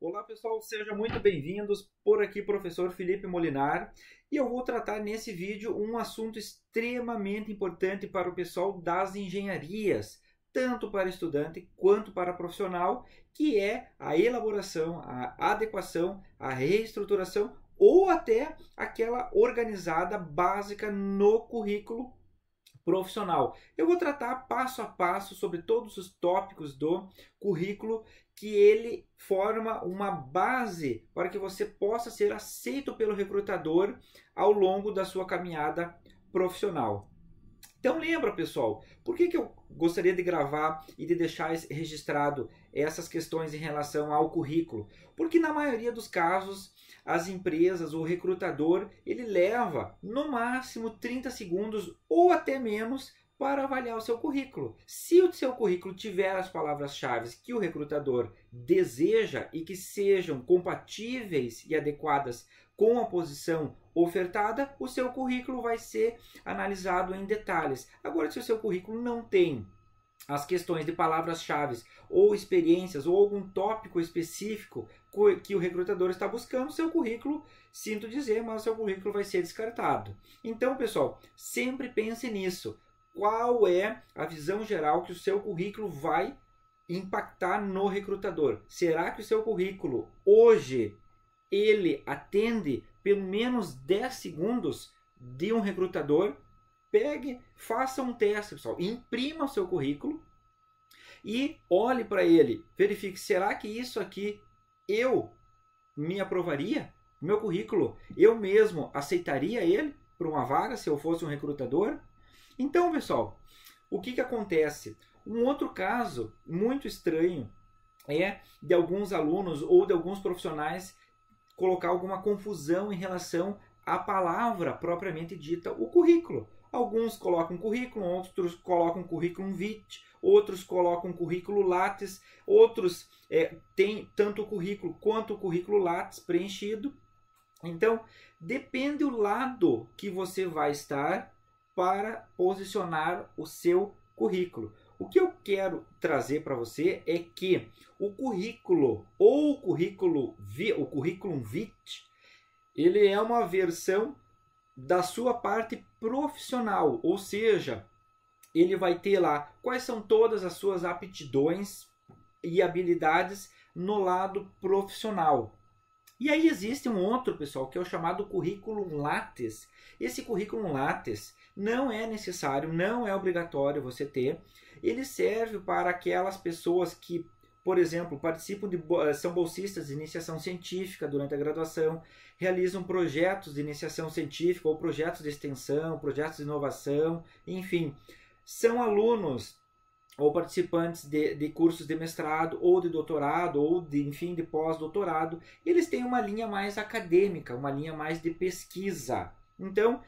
Olá pessoal, sejam muito bem-vindos. Por aqui, professor Felipe Molinar, e eu vou tratar nesse vídeo um assunto extremamente importante para o pessoal das engenharias, tanto para estudante quanto para profissional, que é a elaboração, a adequação, a reestruturação ou até aquela organizada básica no currículo profissional. Eu vou tratar passo a passo sobre todos os tópicos do currículo que ele forma uma base para que você possa ser aceito pelo recrutador ao longo da sua caminhada profissional. Então lembra, pessoal, por que, que eu gostaria de gravar e de deixar registrado essas questões em relação ao currículo, porque na maioria dos casos as empresas, o recrutador, ele leva no máximo 30 segundos ou até menos para avaliar o seu currículo. Se o seu currículo tiver as palavras-chave que o recrutador deseja e que sejam compatíveis e adequadas com a posição ofertada, o seu currículo vai ser analisado em detalhes. Agora, se o seu currículo não tem as questões de palavras-chave ou experiências ou algum tópico específico que o recrutador está buscando, seu currículo, sinto dizer, mas seu currículo vai ser descartado. Então, pessoal, sempre pense nisso. Qual é a visão geral que o seu currículo vai impactar no recrutador? Será que o seu currículo hoje ele atende pelo menos 10 segundos de um recrutador Pegue, faça um teste, pessoal. Imprima o seu currículo e olhe para ele. Verifique, será que isso aqui eu me aprovaria? Meu currículo, eu mesmo aceitaria ele para uma vaga se eu fosse um recrutador? Então, pessoal, o que, que acontece? Um outro caso muito estranho é de alguns alunos ou de alguns profissionais colocar alguma confusão em relação à palavra propriamente dita, o currículo. Alguns colocam currículo, outros colocam currículo vitae, outros colocam currículo lattes, outros é, têm tanto o currículo quanto o currículo lattes preenchido. Então, depende o lado que você vai estar para posicionar o seu currículo. O que eu quero trazer para você é que o currículo ou o currículo o currículo vitae, ele é uma versão da sua parte profissional, ou seja, ele vai ter lá quais são todas as suas aptidões e habilidades no lado profissional. E aí existe um outro, pessoal, que é o chamado currículo lattes. Esse currículo lattes não é necessário, não é obrigatório você ter. Ele serve para aquelas pessoas que por exemplo, participam de eh, são bolsistas de iniciação científica durante a graduação, realizam projetos de iniciação científica ou projetos de extensão, projetos de inovação, enfim, são alunos ou participantes de, de cursos de mestrado ou de doutorado ou de enfim de pós-doutorado, eles têm uma linha mais acadêmica, uma linha mais de pesquisa. Então,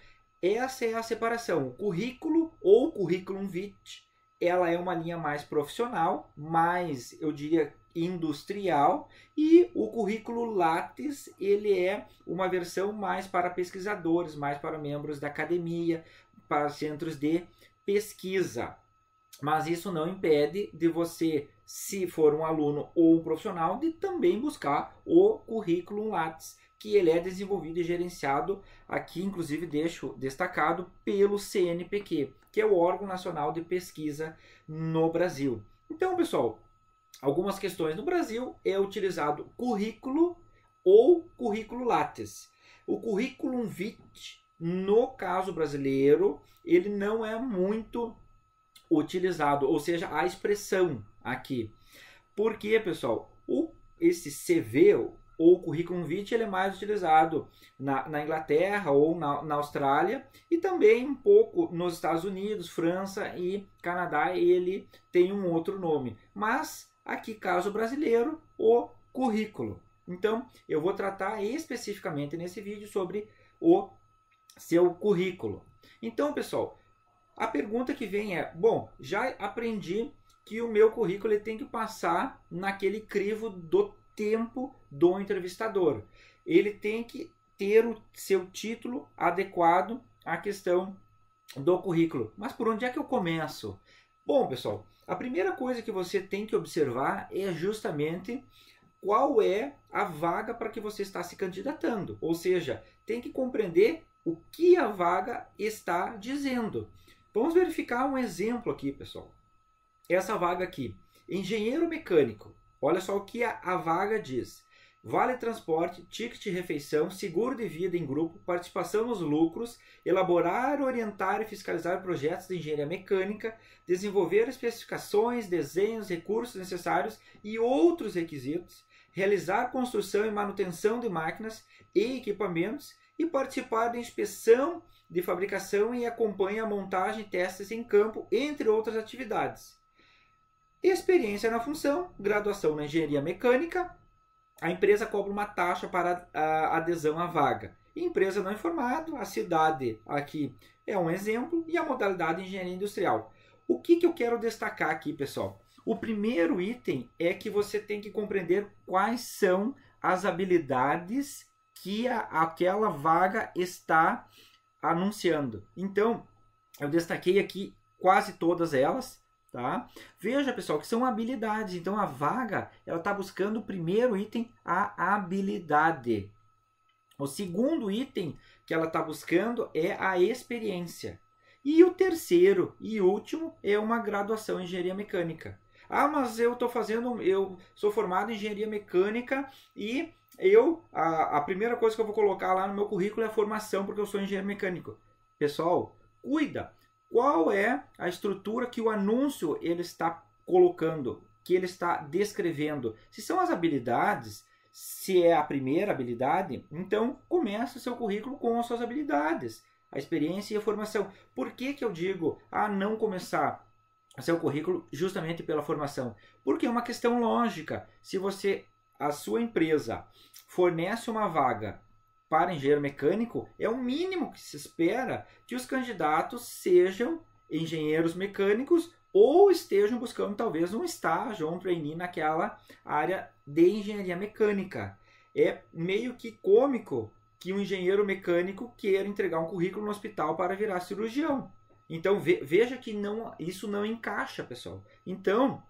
essa é a separação, o currículo ou currículum vitae ela é uma linha mais profissional, mais, eu diria, industrial, e o currículo Lattes, ele é uma versão mais para pesquisadores, mais para membros da academia, para centros de pesquisa. Mas isso não impede de você, se for um aluno ou um profissional, de também buscar o currículo Lattes, que ele é desenvolvido e gerenciado aqui, inclusive deixo destacado pelo CNPq que é o órgão nacional de pesquisa no Brasil. Então, pessoal, algumas questões no Brasil é utilizado currículo ou currículo lattes. O currículo vitae, no caso brasileiro, ele não é muito utilizado, ou seja, a expressão aqui. Por quê, pessoal? O, esse CV, ou o currículum vitae ele é mais utilizado na, na Inglaterra ou na, na, Austrália e também um pouco nos Estados Unidos, França e Canadá ele tem um outro nome. Mas aqui caso brasileiro o currículo. Então eu vou tratar especificamente nesse vídeo sobre o seu currículo. Então pessoal, a pergunta que vem é: bom, já aprendi que o meu currículo ele tem que passar naquele crivo do tempo do entrevistador. Ele tem que ter o seu título adequado à questão do currículo. Mas por onde é que eu começo? Bom, pessoal, a primeira coisa que você tem que observar é justamente qual é a vaga para que você está se candidatando. Ou seja, tem que compreender o que a vaga está dizendo. Vamos verificar um exemplo aqui, pessoal. Essa vaga aqui, engenheiro mecânico. Olha só o que a, a vaga diz. Vale transporte, ticket de refeição, seguro de vida em grupo, participação nos lucros, elaborar, orientar e fiscalizar projetos de engenharia mecânica, desenvolver especificações, desenhos, recursos necessários e outros requisitos, realizar construção e manutenção de máquinas e equipamentos e participar da inspeção de fabricação e acompanha a montagem e testes em campo, entre outras atividades experiência na função, graduação na engenharia mecânica, a empresa cobra uma taxa para a adesão à vaga. Empresa não informado, a cidade aqui é um exemplo e a modalidade engenharia industrial. O que, que eu quero destacar aqui, pessoal? O primeiro item é que você tem que compreender quais são as habilidades que a, aquela vaga está anunciando. Então, eu destaquei aqui quase todas elas Tá? Veja, pessoal, que são habilidades. Então, a vaga ela está buscando o primeiro item, a habilidade. O segundo item que ela está buscando é a experiência. E o terceiro e último é uma graduação em engenharia mecânica. Ah, mas eu estou fazendo, eu sou formado em engenharia mecânica e eu a, a primeira coisa que eu vou colocar lá no meu currículo é a formação porque eu sou engenheiro mecânico. Pessoal, cuida qual é a estrutura que o anúncio ele está colocando, que ele está descrevendo. Se são as habilidades, se é a primeira habilidade, então comece o seu currículo com as suas habilidades, a experiência e a formação. Por que, que eu digo a ah, não começar o seu currículo justamente pela formação? Porque é uma questão lógica. Se você, a sua empresa, fornece uma vaga para engenheiro mecânico, é o mínimo que se espera que os candidatos sejam engenheiros mecânicos ou estejam buscando talvez um estágio ou um trainee naquela área de engenharia mecânica. É meio que cômico que um engenheiro mecânico queira entregar um currículo no hospital para virar cirurgião. Então veja que não, isso não encaixa, pessoal. Então,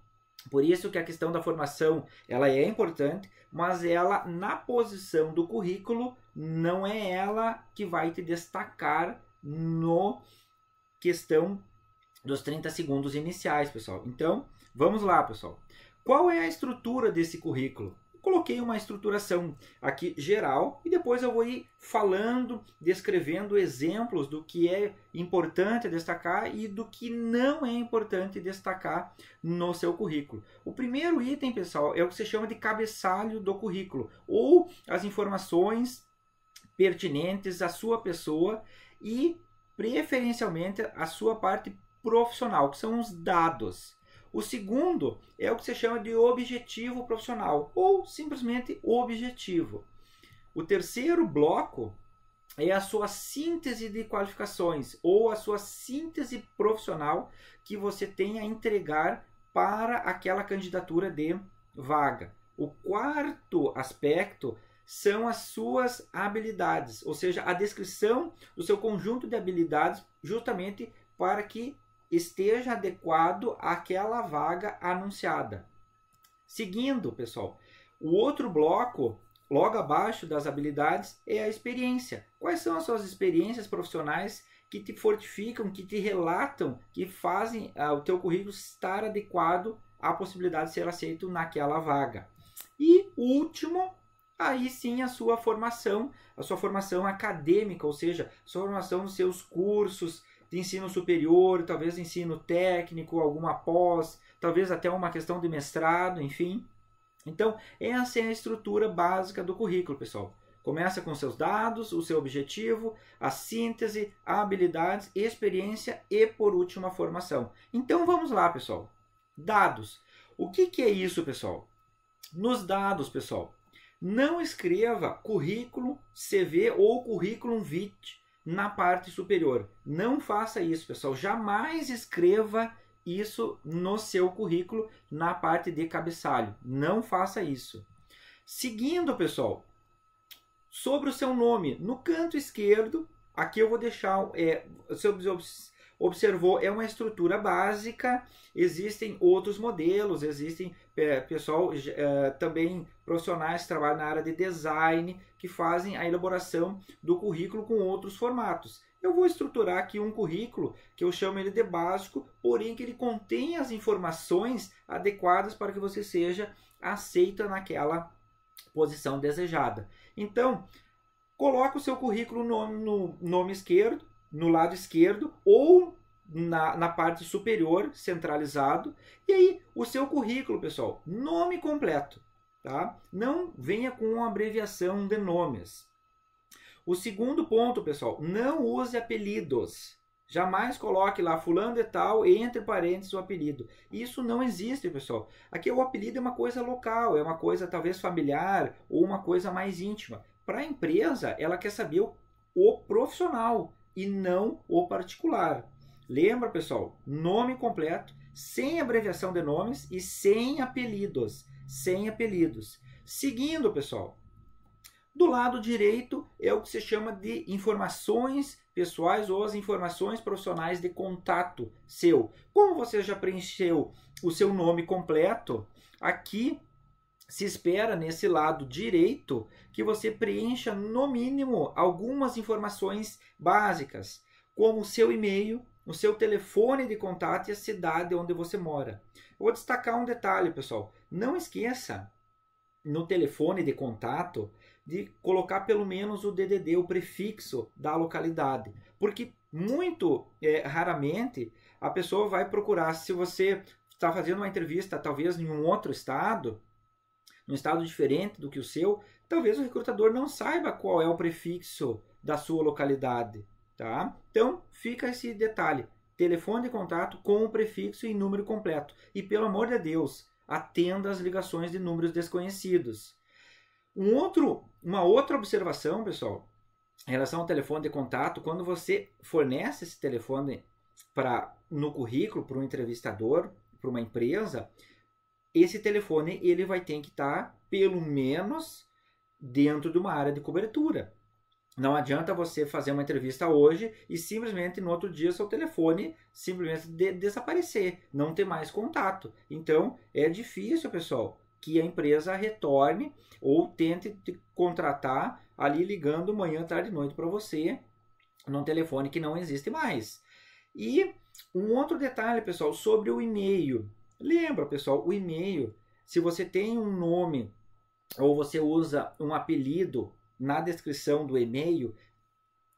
por isso que a questão da formação ela é importante, mas ela na posição do currículo não é ela que vai te destacar no questão dos 30 segundos iniciais, pessoal. Então, vamos lá, pessoal. Qual é a estrutura desse currículo? coloquei uma estruturação aqui geral e depois eu vou ir falando, descrevendo exemplos do que é importante destacar e do que não é importante destacar no seu currículo. O primeiro item, pessoal, é o que se chama de cabeçalho do currículo ou as informações pertinentes à sua pessoa e preferencialmente à sua parte profissional, que são os dados. O segundo é o que se chama de objetivo profissional ou simplesmente objetivo. O terceiro bloco é a sua síntese de qualificações ou a sua síntese profissional que você tem a entregar para aquela candidatura de vaga. O quarto aspecto são as suas habilidades, ou seja, a descrição do seu conjunto de habilidades, justamente para que esteja adequado àquela vaga anunciada. Seguindo, pessoal, o outro bloco, logo abaixo das habilidades, é a experiência. Quais são as suas experiências profissionais que te fortificam, que te relatam, que fazem ah, o teu currículo estar adequado à possibilidade de ser aceito naquela vaga? E o último aí sim a sua formação, a sua formação acadêmica, ou seja, sua formação nos seus cursos de ensino superior, talvez ensino técnico, alguma pós, talvez até uma questão de mestrado, enfim. Então, essa é a estrutura básica do currículo, pessoal. Começa com seus dados, o seu objetivo, a síntese, habilidades, experiência e, por último, a formação. Então, vamos lá, pessoal. Dados. O que, que é isso, pessoal? Nos dados, pessoal, não escreva currículo, CV ou currículo VIT na parte superior. Não faça isso, pessoal. Jamais escreva isso no seu currículo na parte de cabeçalho. Não faça isso. Seguindo, pessoal, sobre o seu nome, no canto esquerdo, aqui eu vou deixar é, se, eu, observou, é uma estrutura básica, existem outros modelos, existem é, pessoal é, também profissionais que trabalham na área de design, que fazem a elaboração do currículo com outros formatos. Eu vou estruturar aqui um currículo que eu chamo ele de básico, porém que ele contém as informações adequadas para que você seja aceita naquela posição desejada. Então, coloca o seu currículo no nome, no nome esquerdo, no lado esquerdo ou na, na, parte superior, centralizado. E aí, o seu currículo, pessoal, nome completo, tá? Não venha com uma abreviação de nomes. O segundo ponto, pessoal, não use apelidos. Jamais coloque lá fulano e tal, entre parênteses, o apelido. Isso não existe, pessoal. Aqui o apelido é uma coisa local, é uma coisa talvez familiar ou uma coisa mais íntima. Para a empresa, ela quer saber o, o profissional, e não o particular. Lembra, pessoal, nome completo, sem abreviação de nomes e sem apelidos, sem apelidos. Seguindo, pessoal, do lado direito é o que se chama de informações pessoais ou as informações profissionais de contato seu. Como você já preencheu o seu nome completo, aqui se espera nesse lado direito que você preencha no mínimo algumas informações básicas, como o seu e-mail, o seu telefone de contato e a cidade onde você mora. Eu vou destacar um detalhe, pessoal. Não esqueça no telefone de contato de colocar pelo menos o DDD, o prefixo da localidade, porque muito é, raramente a pessoa vai procurar se você está fazendo uma entrevista talvez em um outro estado num estado diferente do que o seu, talvez o recrutador não saiba qual é o prefixo da sua localidade, tá? Então, fica esse detalhe. Telefone de contato com o prefixo e número completo. E pelo amor de Deus, atenda as ligações de números desconhecidos. Um outro, uma outra observação, pessoal, em relação ao telefone de contato, quando você fornece esse telefone para no currículo para um entrevistador, para uma empresa, esse telefone ele vai ter que estar tá, pelo menos dentro de uma área de cobertura. Não adianta você fazer uma entrevista hoje e simplesmente no outro dia seu telefone simplesmente de desaparecer, não ter mais contato. Então é difícil, pessoal, que a empresa retorne ou tente te contratar ali ligando manhã, tarde e noite para você num telefone que não existe mais. E um outro detalhe, pessoal, sobre o e-mail. Lembra, pessoal, o e-mail. Se você tem um nome ou você usa um apelido na descrição do e-mail,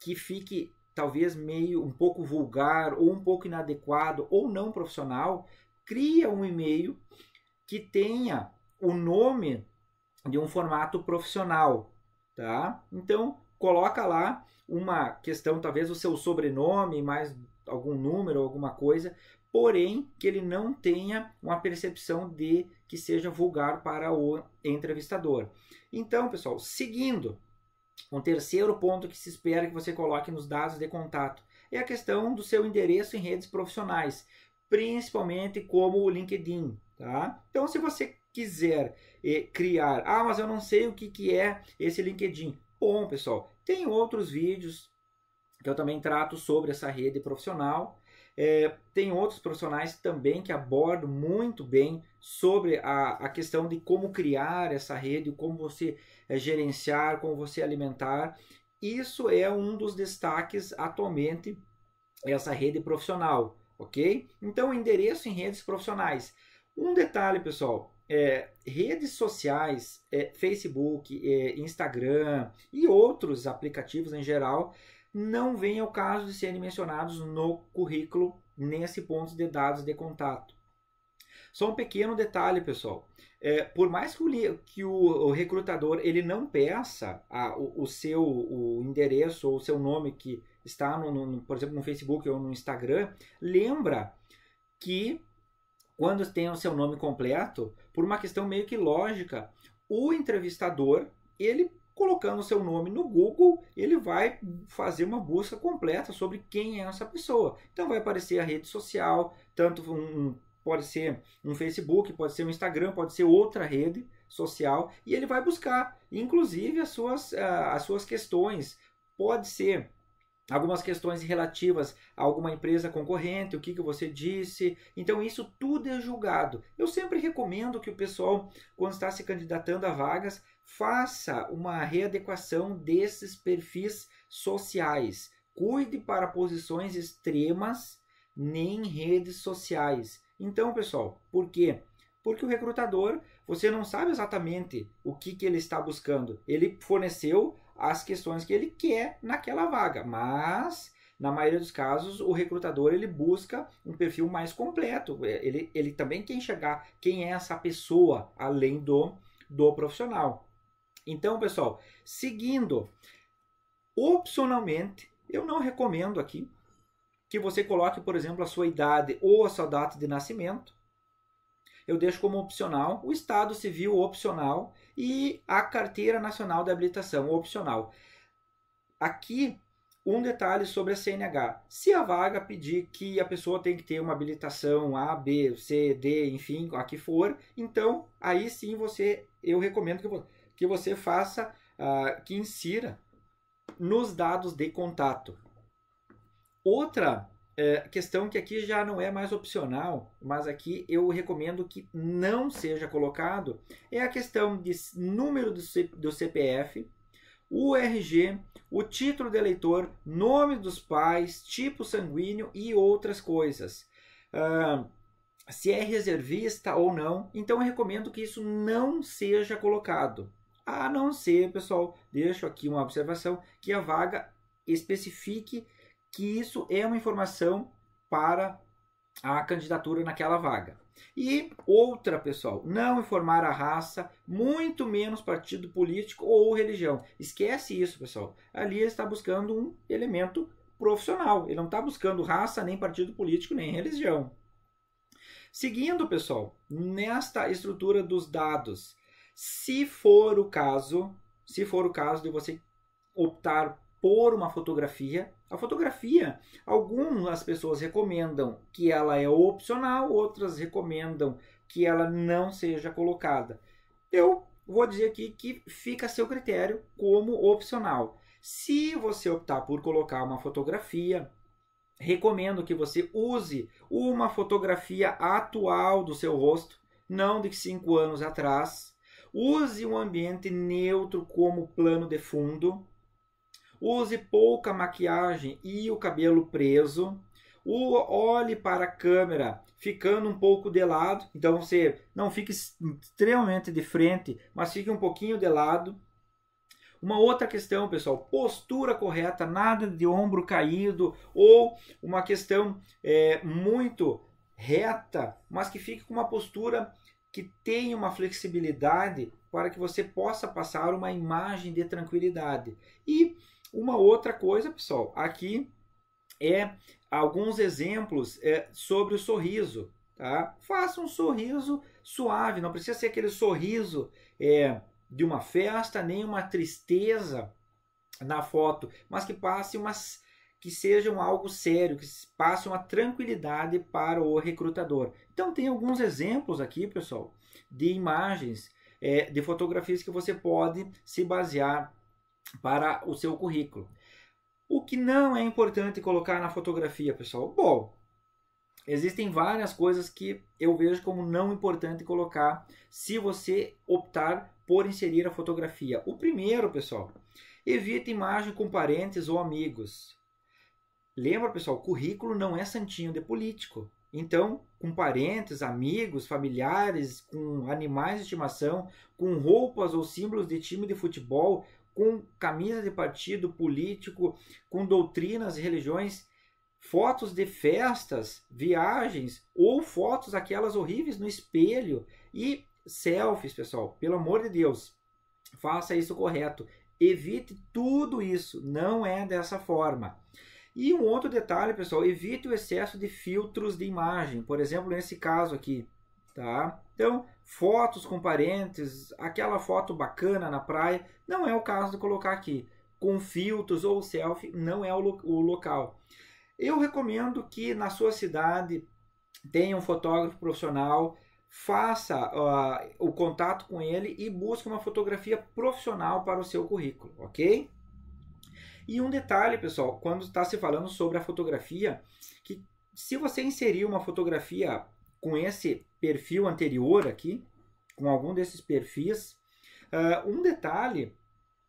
que fique talvez meio um pouco vulgar ou um pouco inadequado ou não profissional, cria um e-mail que tenha o nome de um formato profissional, tá? Então, coloca lá uma questão, talvez o seu sobrenome, mais algum número, alguma coisa, porém que ele não tenha uma percepção de que seja vulgar para o entrevistador. Então, pessoal, seguindo, um terceiro ponto que se espera que você coloque nos dados de contato é a questão do seu endereço em redes profissionais, principalmente como o LinkedIn, tá? Então, se você quiser eh, criar, ah, mas eu não sei o que, que é esse LinkedIn. Bom, pessoal, tem outros vídeos que eu também trato sobre essa rede profissional, é, tem outros profissionais também que abordam muito bem sobre a, a questão de como criar essa rede, como você é, gerenciar, como você alimentar. Isso é um dos destaques atualmente, essa rede profissional, ok? Então, endereço em redes profissionais. Um detalhe, pessoal, é, redes sociais, é, Facebook, é, Instagram e outros aplicativos em geral, não vem ao caso de serem mencionados no currículo nesse ponto de dados de contato. Só um pequeno detalhe, pessoal. É, por mais que o, que o, recrutador ele não peça a, o, o, seu o endereço ou o seu nome que está, no, no, por exemplo, no Facebook ou no Instagram, lembra que quando tem o seu nome completo, por uma questão meio que lógica, o entrevistador ele colocando o seu nome no Google, ele vai fazer uma busca completa sobre quem é essa pessoa. Então vai aparecer a rede social, tanto um, pode ser um Facebook, pode ser um Instagram, pode ser outra rede social, e ele vai buscar, inclusive, as suas, ah, as suas questões. Pode ser algumas questões relativas a alguma empresa concorrente, o que, que você disse. Então, isso tudo é julgado. Eu sempre recomendo que o pessoal, quando está se candidatando a vagas, faça uma readequação desses perfis sociais. Cuide para posições extremas nem redes sociais. Então, pessoal, por quê? Porque o recrutador, você não sabe exatamente o que, que ele está buscando. Ele forneceu as questões que ele quer naquela vaga, mas na maioria dos casos, o recrutador ele busca um perfil mais completo. É, ele, ele também quer enxergar quem é essa pessoa, além do, do profissional. Então, pessoal, seguindo, opcionalmente, eu não recomendo aqui que você coloque, por exemplo, a sua idade ou a sua data de nascimento. Eu deixo como opcional o estado civil opcional e a carteira nacional de habilitação opcional. Aqui um detalhe sobre a CNH. Se a vaga pedir que a pessoa tem que ter uma habilitação A, B, C, D, enfim, a que for, então aí sim você, eu recomendo que você que você faça, uh, que insira nos dados de contato. Outra eh, questão que aqui já não é mais opcional, mas aqui eu recomendo que não seja colocado, é a questão de número do, C, do CPF, o RG, o título de eleitor, nome dos pais, tipo sanguíneo e outras coisas. Uh, se é reservista ou não, então eu recomendo que isso não seja colocado. A não ser, pessoal, deixo aqui uma observação que a vaga especifique que isso é uma informação para a candidatura naquela vaga. E outra, pessoal, não informar a raça, muito menos partido político ou religião. Esquece isso, pessoal. Ali está buscando um elemento profissional. Ele não está buscando raça, nem partido político, nem religião. Seguindo, pessoal, nesta estrutura dos dados, se for o caso, se for o caso de você optar por uma fotografia, a fotografia, algumas pessoas recomendam que ela é opcional, outras recomendam que ela não seja colocada. Eu vou dizer aqui que fica a seu critério como opcional. Se você optar por colocar uma fotografia, recomendo que você use uma fotografia atual do seu rosto, não de 5 anos atrás, Use um ambiente neutro como plano de fundo. Use pouca maquiagem e o cabelo preso. olhe para a câmera ficando um pouco de lado. Então você não fique extremamente de frente, mas fique um pouquinho de lado. Uma outra questão, pessoal, postura correta, nada de ombro caído ou uma questão é, muito reta, mas que fique com uma postura que tenha uma flexibilidade para que você possa passar uma imagem de tranquilidade. E uma outra coisa, pessoal, aqui é alguns exemplos é, sobre o sorriso. Tá? Faça um sorriso suave, não precisa ser aquele sorriso é, de uma festa, nem uma tristeza na foto, mas que passe umas que sejam algo sério, que passem a tranquilidade para o recrutador. Então, tem alguns exemplos aqui, pessoal, de imagens, é, de fotografias que você pode se basear para o seu currículo. O que não é importante colocar na fotografia, pessoal? Bom, existem várias coisas que eu vejo como não importante colocar se você optar por inserir a fotografia. O primeiro, pessoal, evite imagem com parentes ou amigos. Lembra, pessoal, currículo não é santinho de político. Então, com parentes, amigos, familiares, com animais de estimação, com roupas ou símbolos de time de futebol, com camisa de partido político, com doutrinas e religiões, fotos de festas, viagens ou fotos aquelas horríveis no espelho e selfies, pessoal. Pelo amor de Deus, faça isso correto. Evite tudo isso, não é dessa forma. E um outro detalhe, pessoal, evite o excesso de filtros de imagem, por exemplo, nesse caso aqui, tá? Então, fotos com parentes, aquela foto bacana na praia, não é o caso de colocar aqui. Com filtros ou selfie, não é o, lo o local. Eu recomendo que na sua cidade tenha um fotógrafo profissional, faça uh, o contato com ele e busque uma fotografia profissional para o seu currículo, ok? E um detalhe, pessoal, quando está se falando sobre a fotografia, que se você inserir uma fotografia com esse perfil anterior aqui, com algum desses perfis, uh, um detalhe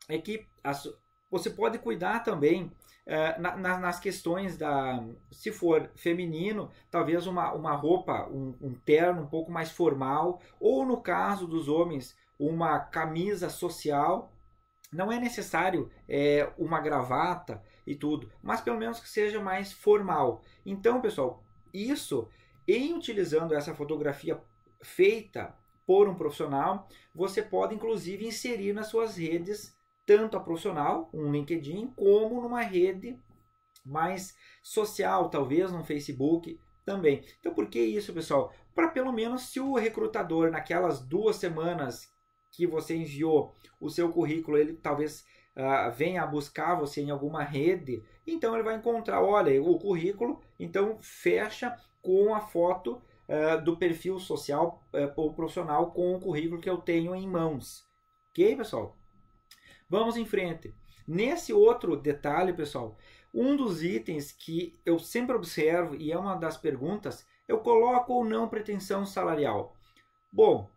é que as, você pode cuidar também uh, na, na, nas questões da. Se for feminino, talvez uma, uma roupa, um, um terno um pouco mais formal, ou no caso dos homens, uma camisa social não é necessário é, uma gravata e tudo, mas pelo menos que seja mais formal. Então, pessoal, isso em utilizando essa fotografia feita por um profissional, você pode inclusive inserir nas suas redes tanto a profissional, um LinkedIn, como numa rede mais social, talvez no Facebook também. Então, por que isso, pessoal? Para pelo menos se o recrutador naquelas duas semanas que você enviou, o seu currículo, ele talvez uh, venha buscar você em alguma rede, então ele vai encontrar, olha, o currículo, então fecha com a foto uh, do perfil social uh, eh, ou profissional com o currículo que eu tenho em mãos. Ok, pessoal? Vamos em frente. Nesse outro detalhe, pessoal, um dos itens que eu sempre observo e é uma das perguntas, eu coloco ou não pretensão salarial? Bom,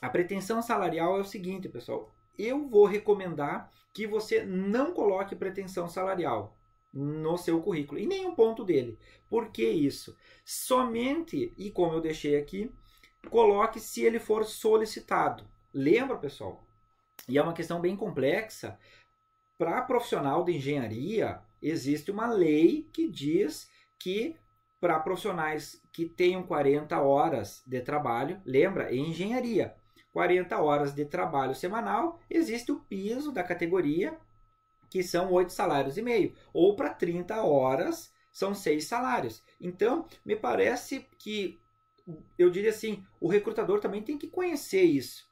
a pretensão salarial é o seguinte, pessoal. Eu vou recomendar que você não coloque pretensão salarial no seu currículo, em nenhum ponto dele. Por que isso? Somente, e como eu deixei aqui, coloque se ele for solicitado. Lembra, pessoal? E é uma questão bem complexa. Para profissional de engenharia, existe uma lei que diz que para profissionais que tenham 40 horas de trabalho, lembra, em engenharia, 40 horas de trabalho semanal, existe o piso da categoria, que são 8 salários e meio, ou para 30 horas são 6 salários. Então, me parece que eu diria assim, o recrutador também tem que conhecer isso.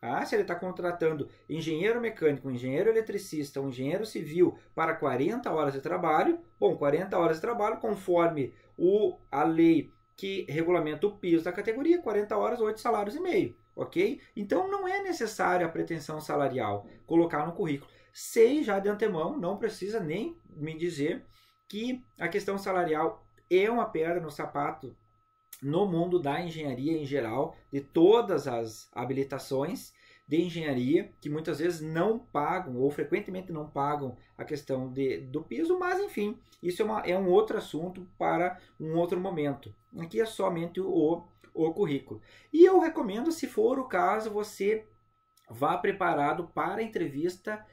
Tá? Se ele está contratando engenheiro mecânico, engenheiro eletricista, um engenheiro civil para 40 horas de trabalho, bom, 40 horas de trabalho, conforme o, a lei que regulamenta o piso da categoria, 40 horas, 8 salários e meio ok? Então não é necessário a pretensão salarial colocar no currículo. Sei já de antemão, não precisa nem me dizer que a questão salarial é uma pedra no sapato no mundo da engenharia em geral, de todas as habilitações de engenharia, que muitas vezes não pagam, ou frequentemente não pagam, a questão de, do piso, mas enfim, isso é, uma, é um outro assunto para um outro momento. Aqui é somente o o currículo. E eu recomendo, se for o caso, você vá preparado para a entrevista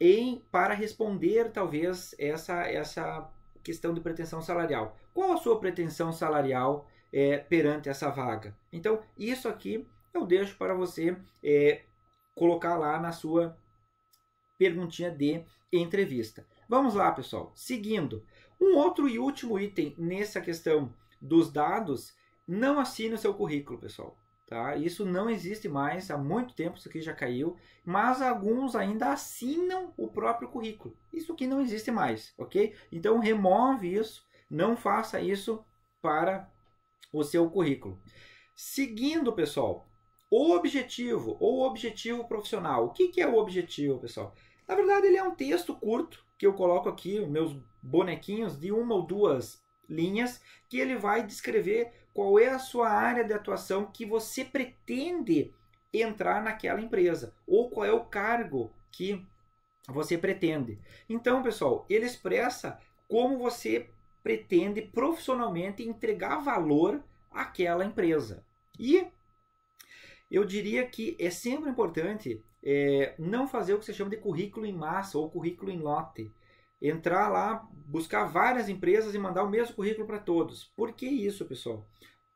em para responder talvez essa essa questão de pretensão salarial. Qual a sua pretensão salarial é, perante essa vaga? Então isso aqui eu deixo para você é, colocar lá na sua perguntinha de entrevista. Vamos lá, pessoal. Seguindo, um outro e último item nessa questão dos dados não assine o seu currículo, pessoal. Tá? Isso não existe mais, há muito tempo isso aqui já caiu, mas alguns ainda assinam o próprio currículo. Isso que não existe mais, ok? Então remove isso, não faça isso para o seu currículo. Seguindo, pessoal, o objetivo ou objetivo profissional. O que, que é o objetivo, pessoal? Na verdade, ele é um texto curto que eu coloco aqui, meus bonequinhos de uma ou duas linhas, que ele vai descrever qual é a sua área de atuação que você pretende entrar naquela empresa ou qual é o cargo que você pretende. Então, pessoal, ele expressa como você pretende profissionalmente entregar valor àquela empresa. E eu diria que é sempre importante é, não fazer o que se chama de currículo em massa ou currículo em lote entrar lá, buscar várias empresas e mandar o mesmo currículo para todos. Por que isso, pessoal?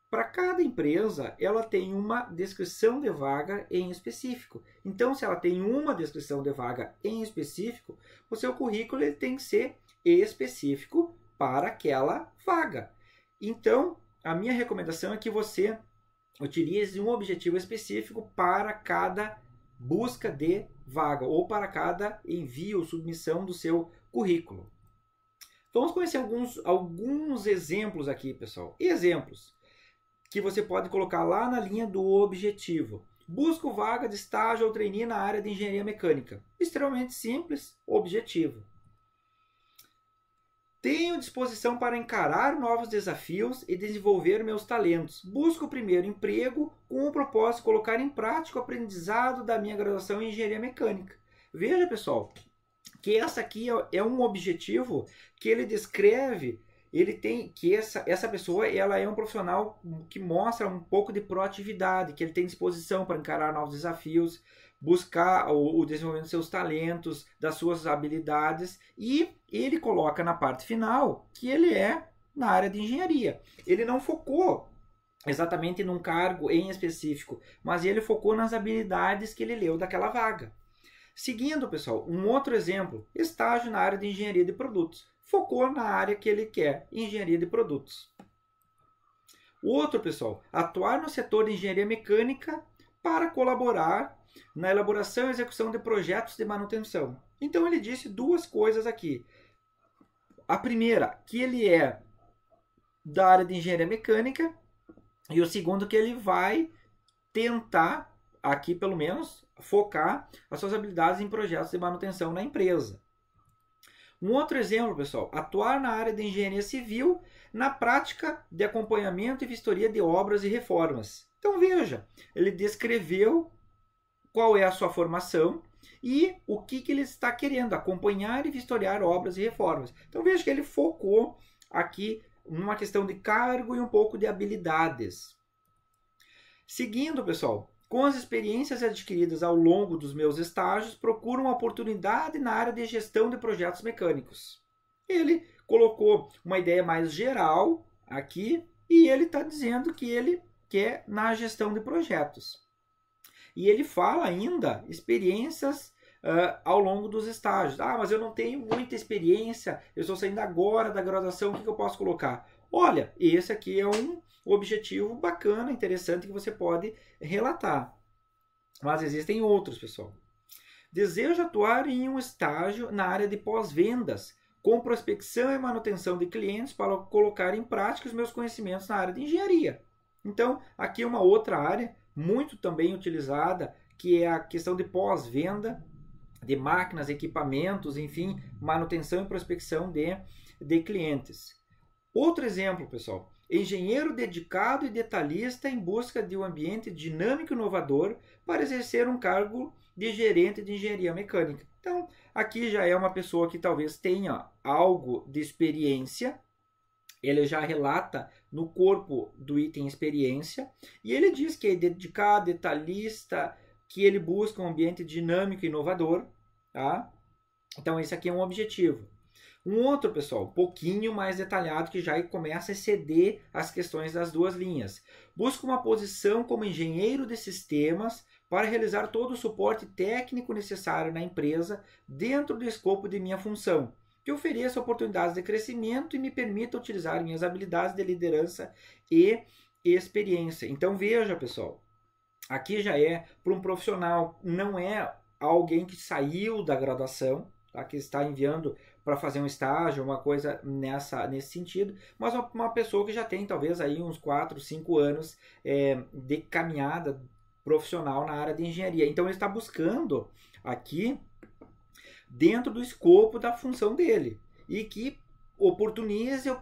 Para cada empresa, ela tem uma descrição de vaga em específico. Então, se ela tem uma descrição de vaga em específico, o seu currículo ele tem que ser específico para aquela vaga. Então, a minha recomendação é que você utilize um objetivo específico para cada busca de vaga ou para cada envio, ou submissão do seu currículo. Então, vamos conhecer alguns, alguns exemplos aqui, pessoal. Exemplos que você pode colocar lá na linha do objetivo. Busco vaga de estágio ou trainee na área de engenharia mecânica. Extremamente simples, objetivo. Tenho disposição para encarar novos desafios e desenvolver meus talentos. Busco o primeiro emprego com o propósito de colocar em prática o aprendizado da minha graduação em engenharia mecânica. Veja, pessoal, que essa aqui é, é um objetivo que ele descreve ele tem que essa, essa pessoa ela é um profissional que mostra um pouco de proatividade, que ele tem disposição para encarar novos desafios, buscar o, o desenvolvimento dos seus talentos, das suas habilidades e ele coloca na parte final que ele é na área de engenharia. Ele não focou exatamente num cargo em específico, mas ele focou nas habilidades que ele leu daquela vaga. Seguindo, pessoal, um outro exemplo, estágio na área de engenharia de produtos. Focou na área que ele quer, engenharia de produtos. O outro, pessoal, atuar no setor de engenharia mecânica para colaborar na elaboração e execução de projetos de manutenção. Então ele disse duas coisas aqui. A primeira, que ele é da área de engenharia mecânica, e o segundo que ele vai tentar, aqui pelo menos, focar as suas habilidades em projetos de manutenção na empresa. Um outro exemplo, pessoal, atuar na área de engenharia civil na prática de acompanhamento e vistoria de obras e reformas. Então veja, ele descreveu qual é a sua formação e o que, que ele está querendo acompanhar e vistoriar obras e reformas. Então veja que ele focou aqui numa questão de cargo e um pouco de habilidades. Seguindo, pessoal, com as experiências adquiridas ao longo dos meus estágios, procuro uma oportunidade na área de gestão de projetos mecânicos. Ele colocou uma ideia mais geral aqui e ele está dizendo que ele quer na gestão de projetos. E ele fala ainda experiências uh, ao longo dos estágios. Ah, mas eu não tenho muita experiência, eu estou saindo agora da graduação, o que, que eu posso colocar? Olha, esse aqui é um objetivo bacana, interessante que você pode relatar. Mas existem outros, pessoal. Deseja atuar em um estágio na área de pós-vendas, com prospecção e manutenção de clientes para colocar em prática os meus conhecimentos na área de engenharia. Então, aqui é uma outra área muito também utilizada, que é a questão de pós-venda de máquinas, equipamentos, enfim, manutenção e prospecção de, de clientes. Outro exemplo, pessoal, engenheiro dedicado e detalhista em busca de um ambiente dinâmico e inovador para exercer um cargo de gerente de engenharia mecânica. Então, aqui já é uma pessoa que talvez tenha algo de experiência. Ele já relata no corpo do item experiência e ele diz que é dedicado, detalhista, que ele busca um ambiente dinâmico e inovador, tá? Então esse aqui é um objetivo. Um outro, pessoal, um pouquinho mais detalhado, que já começa a exceder as questões das duas linhas. Busca uma posição como engenheiro de sistemas para realizar todo o suporte técnico necessário na empresa dentro do escopo de minha função, que ofereça oportunidades de crescimento e me permita utilizar minhas habilidades de liderança e experiência. Então veja, pessoal, aqui já é para um profissional, não é alguém que saiu da graduação, tá? que está enviando para fazer um estágio, uma coisa nessa, nesse sentido, mas uma, uma pessoa que já tem talvez aí uns 4, 5 anos é, de caminhada profissional na área de engenharia. Então ele está buscando aqui dentro do escopo da função dele e que oportunize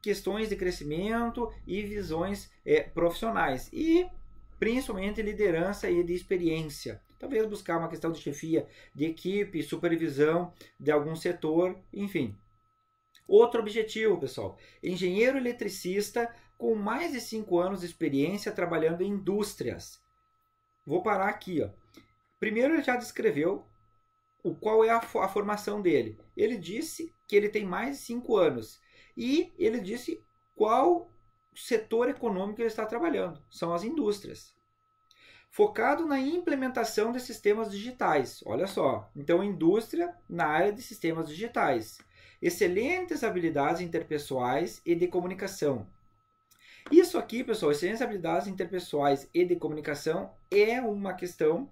questões de crescimento e visões é, profissionais e principalmente liderança e de experiência. Talvez buscar uma questão de chefia de equipe, supervisão de algum setor, enfim. Outro objetivo, pessoal: engenheiro eletricista com mais de 5 anos de experiência trabalhando em indústrias. Vou parar aqui. Ó. Primeiro, ele já descreveu o qual é a, a formação dele. Ele disse que ele tem mais de 5 anos e ele disse qual setor econômico ele está trabalhando: são as indústrias focado na implementação de sistemas digitais. Olha só, então indústria na área de sistemas digitais. Excelentes habilidades interpessoais e de comunicação. Isso aqui, pessoal, excelentes habilidades interpessoais e de comunicação é uma questão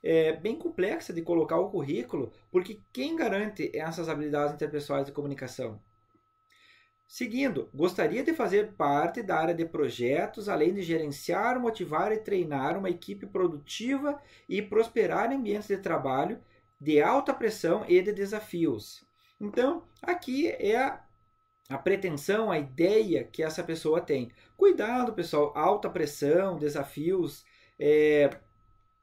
é, bem complexa de colocar o currículo, porque quem garante essas habilidades interpessoais de comunicação? Seguindo, gostaria de fazer parte da área de projetos, além de gerenciar, motivar e treinar uma equipe produtiva e prosperar em ambientes de trabalho de alta pressão e de desafios. Então, aqui é a, a pretensão, a ideia que essa pessoa tem. Cuidado, pessoal, alta pressão, desafios, é,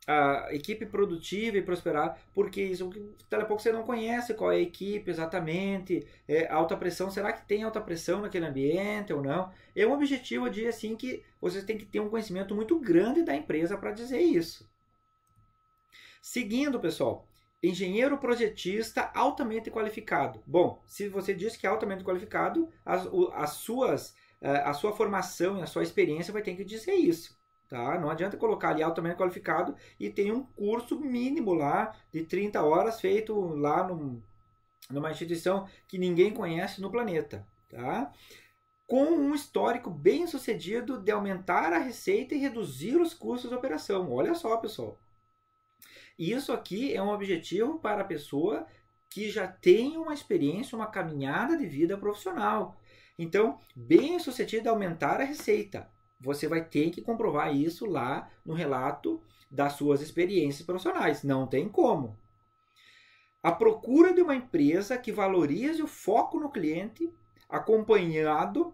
a equipe produtiva e prosperar, porque isso, daqui a pouco você não conhece qual é a equipe exatamente, é, alta pressão, será que tem alta pressão naquele ambiente ou não? É um objetivo de assim que você tem que ter um conhecimento muito grande da empresa para dizer isso. Seguindo, pessoal, engenheiro projetista altamente qualificado. Bom, se você diz que é altamente qualificado, as, as suas, eh, a sua formação e a sua experiência vai ter que dizer isso. Tá? Não adianta colocar ali altamente qualificado e tem um curso mínimo lá de 30 horas feito lá num, numa instituição que ninguém conhece no planeta. Tá? com um histórico bem sucedido de aumentar a receita e reduzir os custos de operação. Olha só, pessoal. Isso aqui é um objetivo para a pessoa que já tem uma experiência, uma caminhada de vida profissional. Então, bem sucedido aumentar a receita, você vai ter que comprovar isso lá no relato das suas experiências profissionais. Não tem como. A procura de uma empresa que valorize o foco no cliente, acompanhado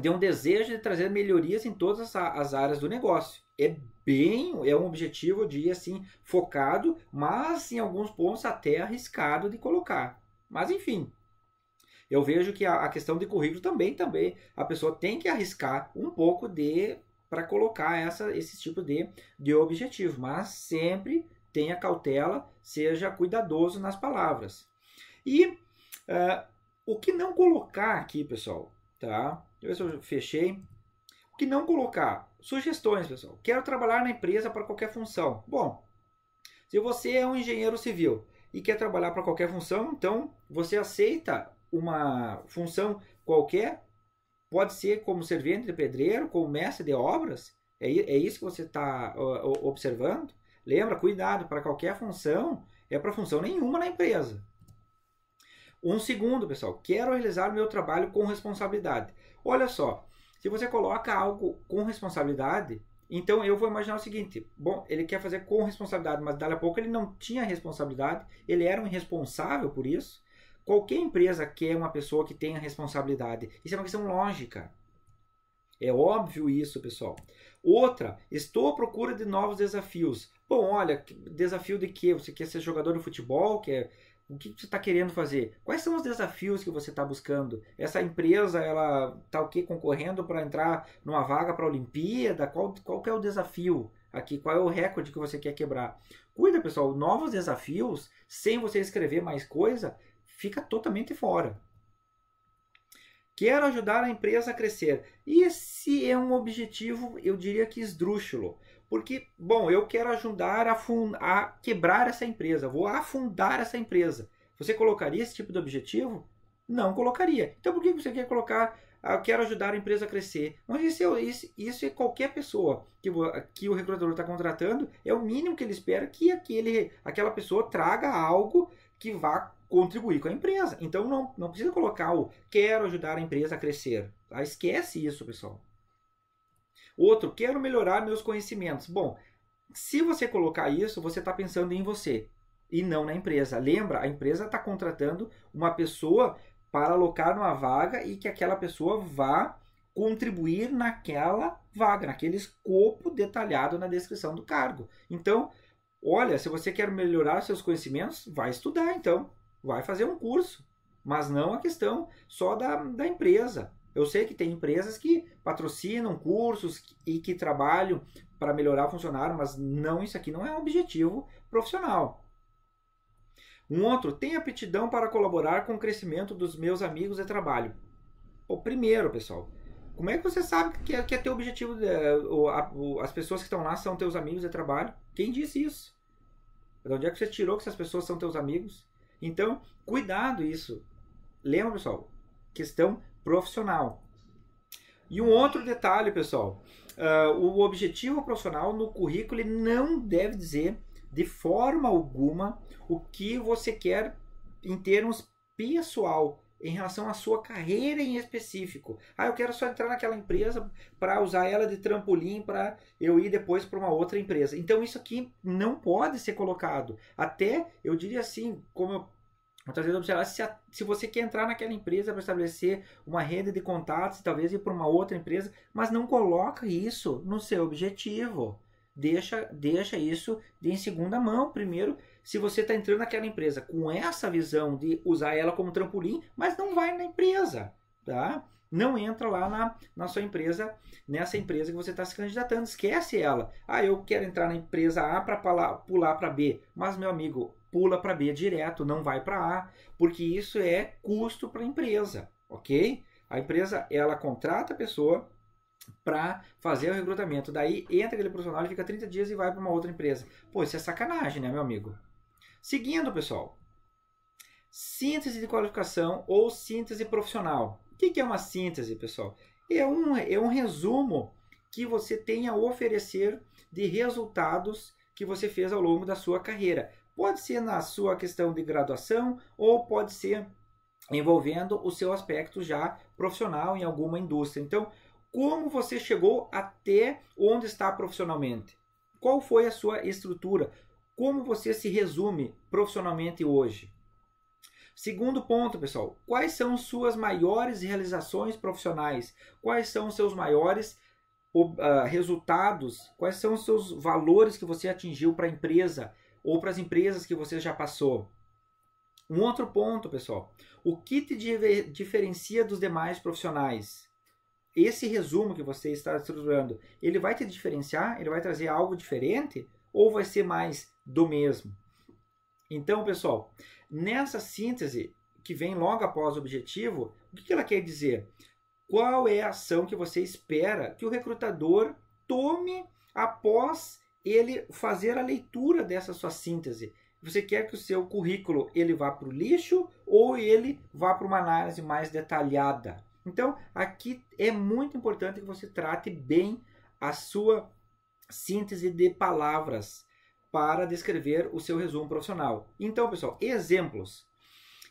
de um desejo de trazer melhorias em todas as áreas do negócio. É bem, é um objetivo de assim focado, mas em alguns pontos até arriscado de colocar. Mas enfim, eu vejo que a, a questão de currículo também, também, a pessoa tem que arriscar um pouco de para colocar essa, esse tipo de, de objetivo, mas sempre tenha cautela, seja cuidadoso nas palavras. E uh, o que não colocar aqui, pessoal, tá? Deixa eu ver se eu fechei. O que não colocar? Sugestões, pessoal. Quero trabalhar na empresa para qualquer função. Bom, se você é um engenheiro civil e quer trabalhar para qualquer função, então você aceita uma função qualquer, pode ser como servente de pedreiro, como mestre de obras, é, é isso que você está uh, observando? Lembra, cuidado, para qualquer função, é para função nenhuma na empresa. Um segundo, pessoal, quero realizar meu trabalho com responsabilidade. Olha só, se você coloca algo com responsabilidade, então eu vou imaginar o seguinte: bom, ele quer fazer com responsabilidade, mas dali a pouco ele não tinha responsabilidade, ele era um irresponsável por isso, Qualquer empresa quer uma pessoa que tenha responsabilidade. Isso é uma questão lógica. É óbvio isso, pessoal. Outra, estou à procura de novos desafios. Bom, olha, desafio de quê? Você quer ser jogador de futebol? Quer... O que você está querendo fazer? Quais são os desafios que você está buscando? Essa empresa, ela está o quê? Concorrendo para entrar numa vaga para a Olimpíada? Qual, qual é o desafio aqui? Qual é o recorde que você quer quebrar? Cuida, pessoal. Novos desafios, sem você escrever mais coisa, fica totalmente fora. Quero ajudar a empresa a crescer. E esse é um objetivo, eu diria que esdrúxulo. Porque, bom, eu quero ajudar a, a quebrar essa empresa, vou afundar essa empresa. Você colocaria esse tipo de objetivo? Não colocaria. Então por que você quer colocar ah, eu quero ajudar a empresa a crescer. Mas isso é, isso, isso é qualquer pessoa que, que o recrutador está contratando, é o mínimo que ele espera que aquele, aquela pessoa traga algo que vá contribuir com a empresa. Então não, não precisa colocar o quero ajudar a empresa a crescer. Tá? Esquece isso, pessoal. Outro, quero melhorar meus conhecimentos. Bom, se você colocar isso, você está pensando em você e não na empresa. Lembra, a empresa está contratando uma pessoa para alocar numa vaga e que aquela pessoa vá contribuir naquela vaga, naquele escopo detalhado na descrição do cargo. Então, olha, se você quer melhorar seus conhecimentos, vai estudar então vai fazer um curso, mas não a questão só da, da empresa. Eu sei que tem empresas que patrocinam cursos e que trabalham para melhorar o funcionário, mas não isso aqui não é um objetivo profissional. Um outro, tem aptidão para colaborar com o crescimento dos meus amigos de trabalho. O primeiro, pessoal, como é que você sabe que é, que é teu objetivo, as pessoas que estão lá são teus amigos de trabalho? Quem disse isso? De onde é que você tirou que essas pessoas são teus amigos? Então, cuidado isso. Lembra, pessoal? Questão profissional. E um outro detalhe, pessoal. Uh, o objetivo profissional no currículo não deve dizer de forma alguma o que você quer em termos pessoal em relação à sua carreira em específico. Ah, eu quero só entrar naquela empresa para usar ela de trampolim para eu ir depois para uma outra empresa. Então isso aqui não pode ser colocado. Até eu diria assim, como eu muitas vezes observar se, se você quer entrar naquela empresa para estabelecer uma rede de contatos, talvez ir para uma outra empresa, mas não coloca isso no seu objetivo. Deixa, deixa isso de em segunda mão primeiro se você está entrando naquela empresa com essa visão de usar ela como trampolim, mas não vai na empresa, tá? Não entra lá na, na sua empresa, nessa empresa que você está se candidatando, esquece ela. Ah, eu quero entrar na empresa A para pular para B, mas meu amigo, pula para B direto, não vai para A, porque isso é custo para a empresa, ok? A empresa ela contrata a pessoa para fazer o recrutamento, daí entra aquele profissional e fica 30 dias e vai para uma outra empresa. Pô, isso é sacanagem, né, meu amigo? Seguindo, pessoal, síntese de qualificação ou síntese profissional. O que é uma síntese, pessoal? É um, é um resumo que você tem a oferecer de resultados que você fez ao longo da sua carreira. Pode ser na sua questão de graduação ou pode ser envolvendo o seu aspecto já profissional em alguma indústria. Então, como você chegou até onde está profissionalmente? Qual foi a sua estrutura? Como você se resume profissionalmente hoje? Segundo ponto, pessoal, quais são suas maiores realizações profissionais? Quais são seus maiores uh, resultados? Quais são os seus valores que você atingiu para a empresa ou para as empresas que você já passou? Um outro ponto, pessoal, o que te diferencia dos demais profissionais? Esse resumo que você está estruturando, ele vai te diferenciar? Ele vai trazer algo diferente? Ou vai ser mais do mesmo. Então, pessoal, nessa síntese que vem logo após o objetivo, o que ela quer dizer? Qual é a ação que você espera que o recrutador tome após ele fazer a leitura dessa sua síntese? Você quer que o seu currículo ele vá para o lixo ou ele vá para uma análise mais detalhada? Então, aqui é muito importante que você trate bem a sua síntese de palavras para descrever o seu resumo profissional. Então, pessoal, exemplos.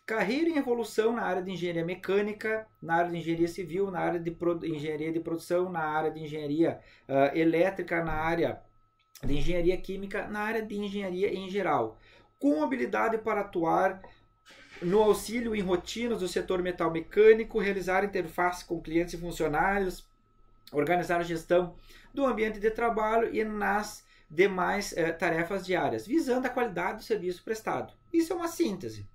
Carreira em evolução na área de engenharia mecânica, na área de engenharia civil, na área de engenharia de produção, na área de engenharia uh, elétrica, na área de engenharia química, na área de engenharia em geral. Com habilidade para atuar no auxílio em rotinas do setor metal mecânico, realizar interface com clientes e funcionários, organizar a gestão do ambiente de trabalho e nas demais eh, tarefas diárias, visando a qualidade do serviço prestado. Isso é uma síntese.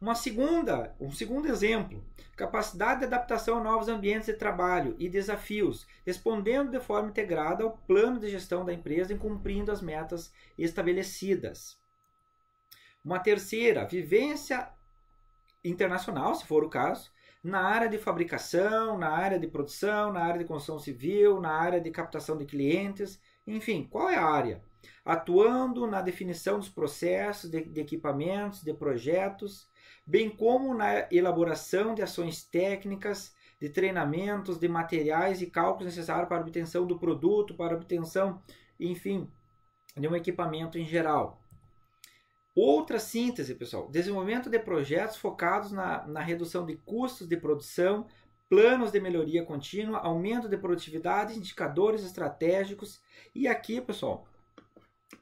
Uma segunda, um segundo exemplo, capacidade de adaptação a novos ambientes de trabalho e desafios, respondendo de forma integrada ao plano de gestão da empresa e cumprindo as metas estabelecidas. Uma terceira, vivência internacional, se for o caso, na área de fabricação, na área de produção, na área de construção civil, na área de captação de clientes, enfim, qual é a área? Atuando na definição dos processos, de, de equipamentos, de projetos, bem como na elaboração de ações técnicas, de treinamentos, de materiais e cálculos necessários para a obtenção do produto, para a obtenção, enfim, de um equipamento em geral. Outra síntese, pessoal: desenvolvimento de projetos focados na, na redução de custos de produção planos de melhoria contínua, aumento de produtividade, indicadores estratégicos. E aqui, pessoal,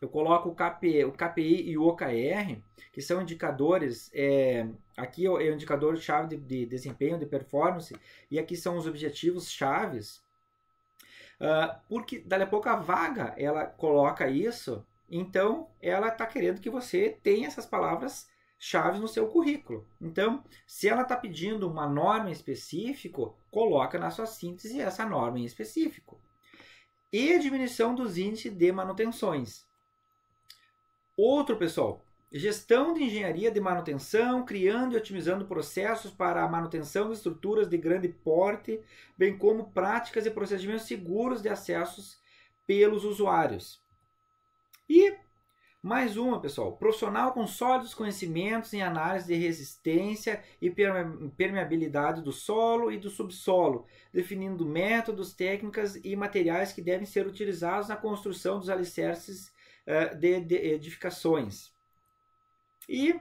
eu coloco o KPI, o KPI e o OKR, que são indicadores, é, aqui é o é indicador chave de, de, desempenho, de performance, e aqui são os objetivos chaves, uh, porque dali a pouco a vaga ela coloca isso, então ela está querendo que você tenha essas palavras chaves no seu currículo. Então, se ela está pedindo uma norma em específico, coloca na sua síntese essa norma em específico. E diminuição dos índices de manutenções. Outro, pessoal, gestão de engenharia de manutenção, criando e otimizando processos para a manutenção de estruturas de grande porte, bem como práticas e procedimentos seguros de acessos pelos usuários. E mais uma, pessoal. Profissional com sólidos conhecimentos em análise de resistência e permeabilidade do solo e do subsolo, definindo métodos, técnicas e materiais que devem ser utilizados na construção dos alicerces eh, de, de edificações. E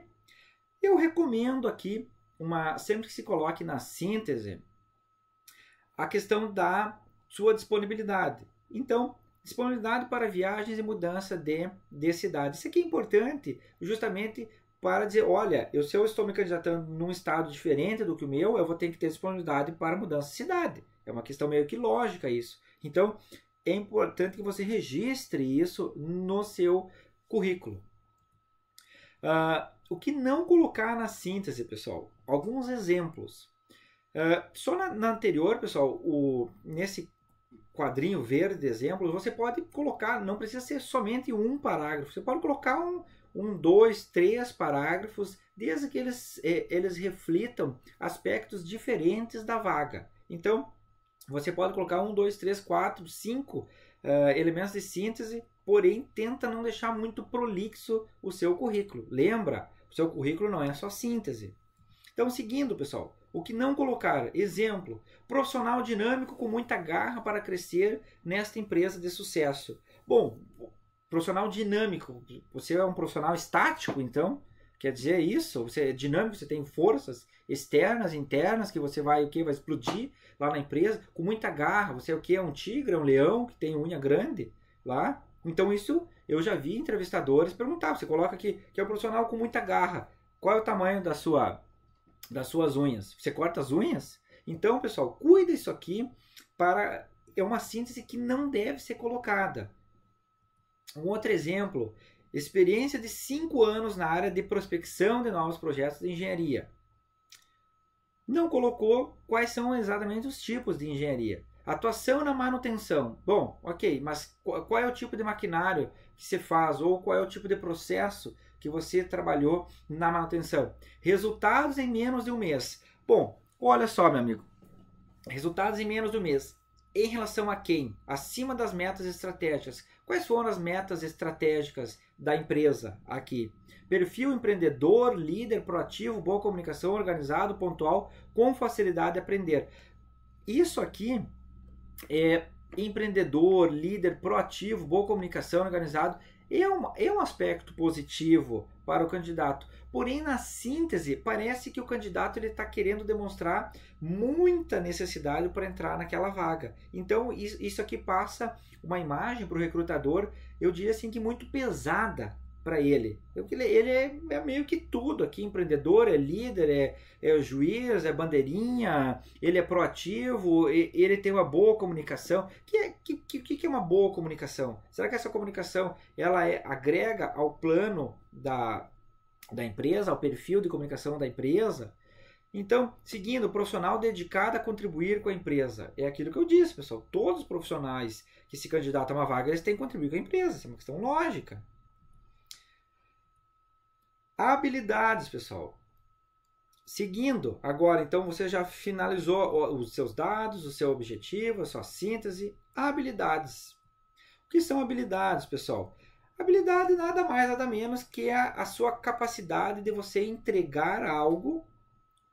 eu recomendo aqui, uma, sempre que se coloque na síntese, a questão da sua disponibilidade. Então, Disponibilidade para viagens e mudança de, de cidade. Isso aqui é importante justamente para dizer, olha, eu, se eu estou me candidatando num estado diferente do que o meu, eu vou ter que ter disponibilidade para mudança de cidade. É uma questão meio que lógica isso. Então, é importante que você registre isso no seu currículo. Uh, o que não colocar na síntese, pessoal? Alguns exemplos. Uh, só na, na, anterior, pessoal, o, nesse quadrinho verde, exemplo, você pode colocar, não precisa ser somente um parágrafo, você pode colocar um, um dois, três parágrafos, desde que eles, eh, eles reflitam aspectos diferentes da vaga. Então, você pode colocar um, dois, três, quatro, cinco uh, elementos de síntese, porém tenta não deixar muito prolixo o seu currículo. Lembra, o seu currículo não é só síntese. Então, seguindo, pessoal, o que não colocar? Exemplo: profissional dinâmico com muita garra para crescer nesta empresa de sucesso. Bom, profissional dinâmico, você é um profissional estático, então? Quer dizer isso? Você é dinâmico, você tem forças externas, internas que você vai o que vai explodir lá na empresa com muita garra. Você é o que é um tigre, é um leão que tem unha grande lá. Então isso eu já vi entrevistadores perguntar. Você coloca aqui que é um profissional com muita garra. Qual é o tamanho da sua das suas unhas. Você corta as unhas? Então, pessoal, cuida isso aqui para é uma síntese que não deve ser colocada. Um outro exemplo, experiência de 5 anos na área de prospecção de novos projetos de engenharia. Não colocou quais são exatamente os tipos de engenharia. Atuação na manutenção. Bom, ok, mas qual é o tipo de maquinário que se faz ou qual é o tipo de processo que você trabalhou na manutenção. Resultados em menos de um mês. Bom, olha só, meu amigo. Resultados em menos de um mês. Em relação a quem? Acima das metas estratégicas. Quais foram as metas estratégicas da empresa aqui? Perfil empreendedor, líder, proativo, boa comunicação, organizado, pontual, com facilidade de aprender. Isso aqui é empreendedor, líder, proativo, boa comunicação, organizado é um, é um aspecto positivo para o candidato. Porém, na síntese, parece que o candidato ele está querendo demonstrar muita necessidade para entrar naquela vaga. Então, isso aqui passa uma imagem para o recrutador, eu diria assim que muito pesada para ele. Ele, ele é, é, meio que tudo aqui, empreendedor, é líder, é, é juiz, é bandeirinha, ele é proativo, ele tem uma boa comunicação. O que, é, que, que, que é uma boa comunicação? Será que essa comunicação ela é, agrega ao plano da, da empresa, ao perfil de comunicação da empresa? Então, seguindo, profissional dedicado a contribuir com a empresa. É aquilo que eu disse, pessoal. Todos os profissionais que se candidatam a uma vaga, eles têm que contribuir com a empresa. Isso é uma questão lógica habilidades, pessoal. Seguindo, agora então você já finalizou os seus dados, o seu objetivo, a sua síntese, habilidades. O que são habilidades, pessoal? Habilidade nada mais, nada menos que a, é a sua capacidade de você entregar algo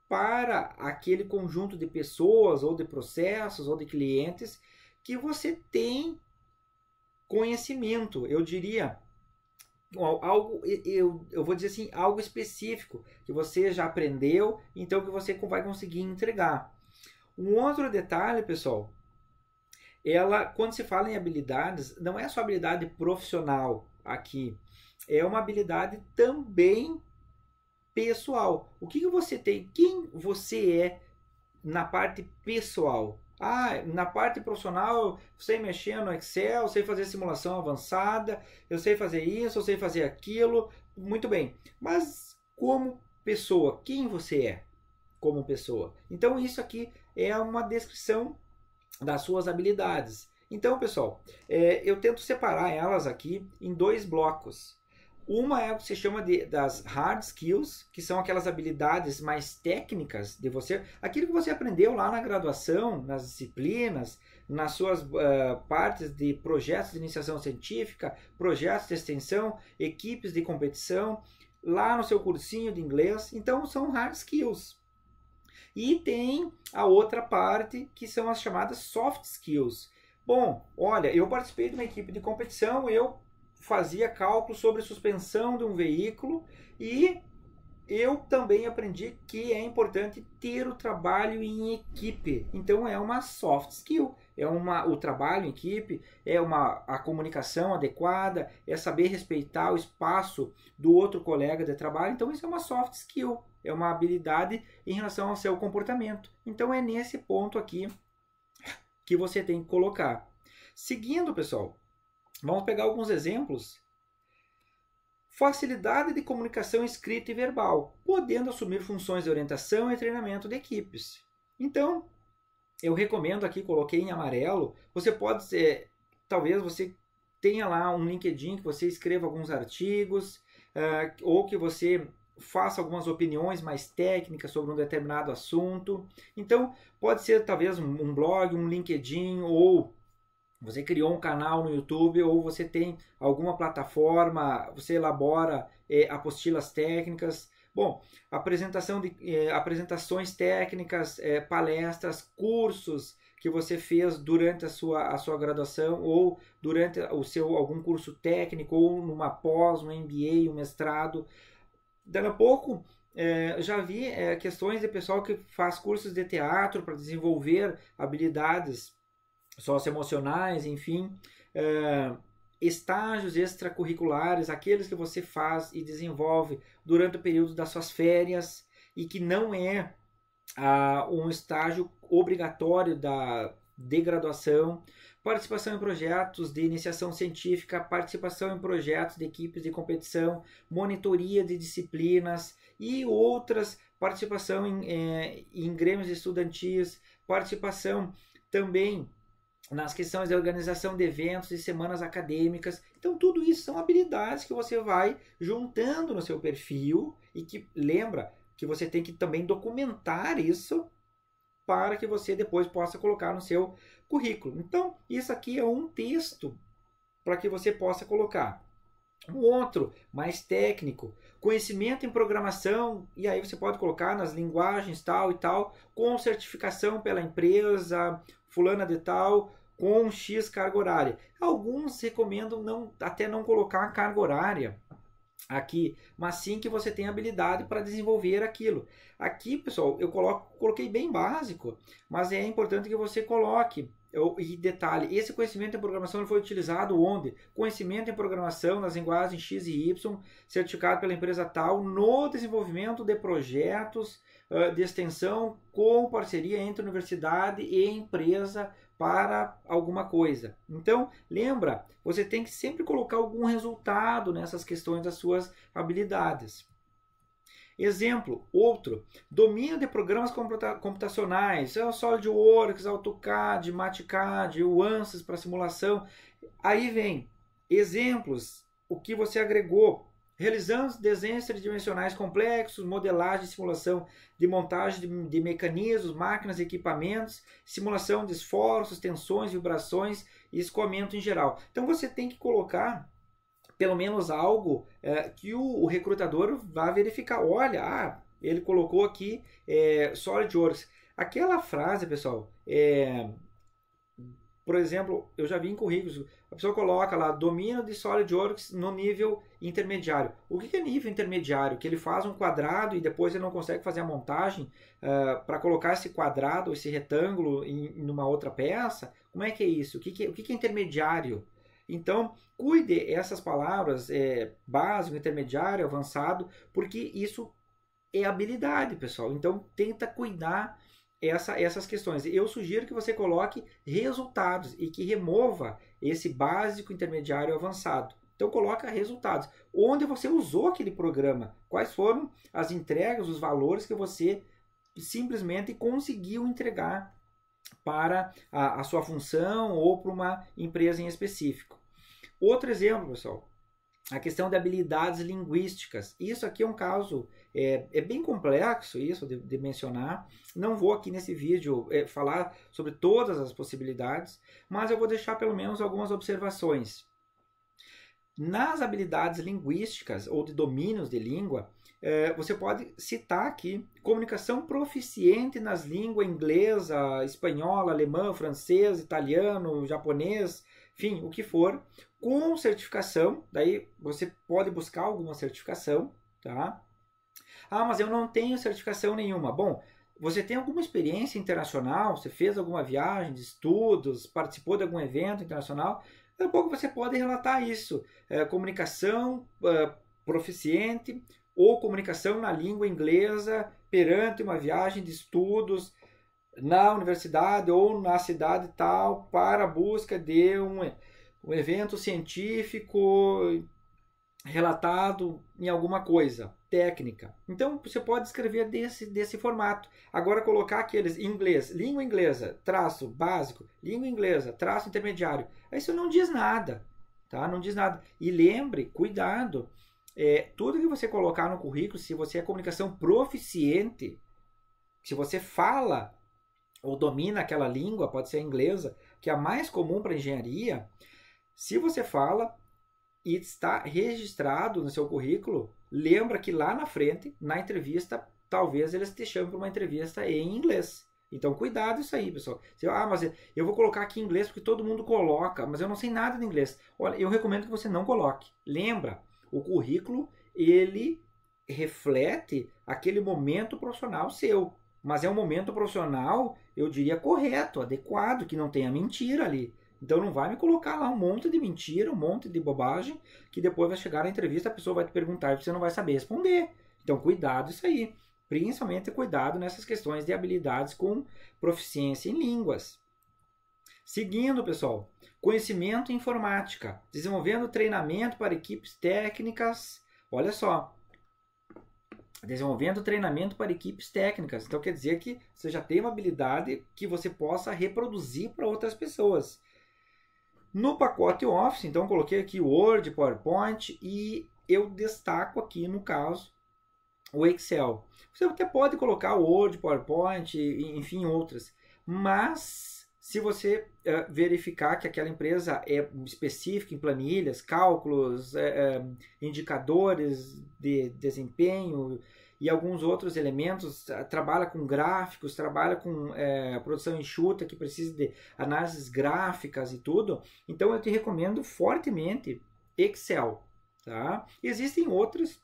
para aquele conjunto de pessoas, ou de processos, ou de clientes que você tem conhecimento. Eu diria algo eu, eu vou dizer assim algo específico que você já aprendeu então que você vai conseguir entregar um outro detalhe pessoal ela quando se fala em habilidades não é só habilidade profissional aqui é uma habilidade também pessoal o que, que você tem quem você é na parte pessoal ah, na parte profissional, sei mexer no Excel, sei fazer simulação avançada, eu sei fazer isso, eu sei fazer aquilo, muito bem. Mas como pessoa, quem você é como pessoa? Então isso aqui é uma descrição das suas habilidades. Então, pessoal, é, eu tento separar elas aqui em dois blocos. Uma é o que se chama de, das hard skills, que são aquelas habilidades mais técnicas de você, aquilo que você aprendeu lá na graduação, nas disciplinas, nas suas uh, partes de projetos de iniciação científica, projetos de extensão, equipes de competição, lá no seu cursinho de inglês. Então, são hard skills. E tem a outra parte, que são as chamadas soft skills. Bom, olha, eu participei de uma equipe de competição, eu fazia cálculos sobre suspensão de um veículo e eu também aprendi que é importante ter o trabalho em equipe. Então é uma soft skill, é uma o trabalho em equipe, é uma a comunicação adequada, é saber respeitar o espaço do outro colega de trabalho. Então isso é uma soft skill, é uma habilidade em relação ao seu comportamento. Então é nesse ponto aqui que você tem que colocar. Seguindo, pessoal, Vamos pegar alguns exemplos. Facilidade de comunicação escrita e verbal, podendo assumir funções de orientação e treinamento de equipes. Então, eu recomendo aqui, coloquei em amarelo. Você pode, ser, talvez você tenha lá um LinkedIn que você escreva alguns artigos uh, ou que você faça algumas opiniões mais técnicas sobre um determinado assunto. Então, pode ser talvez um blog, um LinkedIn ou você criou um canal no YouTube ou você tem alguma plataforma, você elabora é, apostilas técnicas. Bom, apresentação de, é, apresentações técnicas, é, palestras, cursos que você fez durante a sua, a sua graduação ou durante o seu algum curso técnico ou numa pós, um MBA, um mestrado. Daqui a pouco é, já vi é, questões de pessoal que faz cursos de teatro para desenvolver habilidades socioemocionais, enfim, eh, estágios extracurriculares, aqueles que você faz e desenvolve durante o período das suas férias e que não é ah, um estágio obrigatório da de graduação, participação em projetos de iniciação científica, participação em projetos de equipes de competição, monitoria de disciplinas e outras, participação em, eh, em grêmios estudantis, participação também nas questões de organização de eventos e semanas acadêmicas. Então, tudo isso são habilidades que você vai juntando no seu perfil e que lembra que você tem que também documentar isso para que você depois possa colocar no seu currículo. Então, isso aqui é um texto para que você possa colocar. Um outro, mais técnico, conhecimento em programação, e aí você pode colocar nas linguagens tal e tal, com certificação pela empresa, fulana de tal, com X carga horária. Alguns recomendam não, até não colocar a carga horária aqui, mas sim que você tenha habilidade para desenvolver aquilo. Aqui, pessoal, eu coloco, coloquei bem básico, mas é importante que você coloque. Eu, e detalhe, esse conhecimento em programação foi utilizado onde? Conhecimento em programação nas linguagens X e Y, certificado pela empresa tal, no desenvolvimento de projetos de extensão com parceria entre universidade e empresa para alguma coisa. Então, lembra, você tem que sempre colocar algum resultado nessas questões das suas habilidades. Exemplo, outro, domínio de programas computacionais, é SolidWorks, AutoCAD, MatCAD, o ANSYS para simulação. Aí vem exemplos, o que você agregou, realizando desenhos tridimensionais complexos, modelagem, simulação de montagem de, de mecanismos, máquinas e equipamentos, simulação de esforços, tensões, vibrações e escoamento em geral. Então você tem que colocar pelo menos algo é, que o, o, recrutador vá verificar. Olha, ah, ele colocou aqui é, SolidWorks. Aquela frase, pessoal, é, por exemplo, eu já vi em currículos, a pessoa coloca lá domínio de SolidWorks no nível intermediário. O que é nível intermediário? Que ele faz um quadrado e depois ele não consegue fazer a montagem uh, ah, para colocar esse quadrado, esse retângulo em, em uma outra peça? Como é que é isso? O que, que, é, o que é intermediário? Então, cuide essas palavras, é, básico, intermediário, avançado, porque isso é habilidade, pessoal. Então, tenta cuidar essa, essas questões. Eu sugiro que você coloque resultados e que remova esse básico, intermediário avançado. Então coloca resultados. Onde você usou aquele programa? Quais foram as entregas, os valores que você simplesmente conseguiu entregar para a, a sua função ou para uma empresa em específico. Outro exemplo, pessoal, a questão de habilidades linguísticas. Isso aqui é um caso, é, é bem complexo isso de, de, mencionar. Não vou aqui nesse vídeo é, falar sobre todas as possibilidades, mas eu vou deixar pelo menos algumas observações. Nas habilidades linguísticas ou de domínios de língua, é, você pode citar aqui comunicação proficiente nas línguas inglesa, espanhola, alemã, francês, italiano, japonês, enfim, o que for, com certificação, daí você pode buscar alguma certificação, tá? Ah, mas eu não tenho certificação nenhuma. Bom, você tem alguma experiência internacional? Você fez alguma viagem de estudos? Participou de algum evento internacional? Daqui a pouco você pode relatar isso. É, comunicação é, proficiente ou comunicação na língua inglesa perante uma viagem de estudos na universidade ou na cidade tal para a busca de um, um evento científico relatado em alguma coisa técnica. Então você pode escrever desse, desse formato. Agora colocar aqueles inglês, língua inglesa, traço básico, língua inglesa, traço intermediário. Isso não diz nada, tá? Não diz nada. E lembre, cuidado, é, tudo que você colocar no currículo, se você é comunicação proficiente, se você fala ou domina aquela língua, pode ser a inglesa, que é a mais comum para engenharia, se você fala e está registrado no seu currículo, lembra que lá na frente, na entrevista, talvez eles te chamem para uma entrevista em inglês. Então, cuidado isso aí, pessoal. Você, ah, mas eu vou colocar aqui em inglês porque todo mundo coloca, mas eu não sei nada de inglês. Olha, eu recomendo que você não coloque. Lembra, o currículo, ele reflete aquele momento profissional seu. Mas é um momento profissional eu diria, correto, adequado, que não tenha mentira ali. Então não vai me colocar lá um monte de mentira, um monte de bobagem, que depois vai chegar na entrevista, a pessoa vai te perguntar e você não vai saber responder. Então cuidado isso aí. Principalmente cuidado nessas questões de habilidades com proficiência em línguas. Seguindo, pessoal, conhecimento em informática, desenvolvendo treinamento para equipes técnicas. Olha só, desenvolvendo treinamento para equipes técnicas. Então quer dizer que você já tem uma habilidade que você possa reproduzir para outras pessoas. No pacote Office, então coloquei aqui Word, PowerPoint e eu destaco aqui no caso o Excel. Você até pode colocar Word, PowerPoint, enfim, outras, mas se você uh, verificar que aquela empresa é específica em planilhas, cálculos, eh, eh, indicadores de desempenho e alguns outros elementos, trabalha com gráficos, trabalha com produção enxuta que precisa de análises gráficas e tudo, então eu te recomendo fortemente Excel. Tá? Existem outras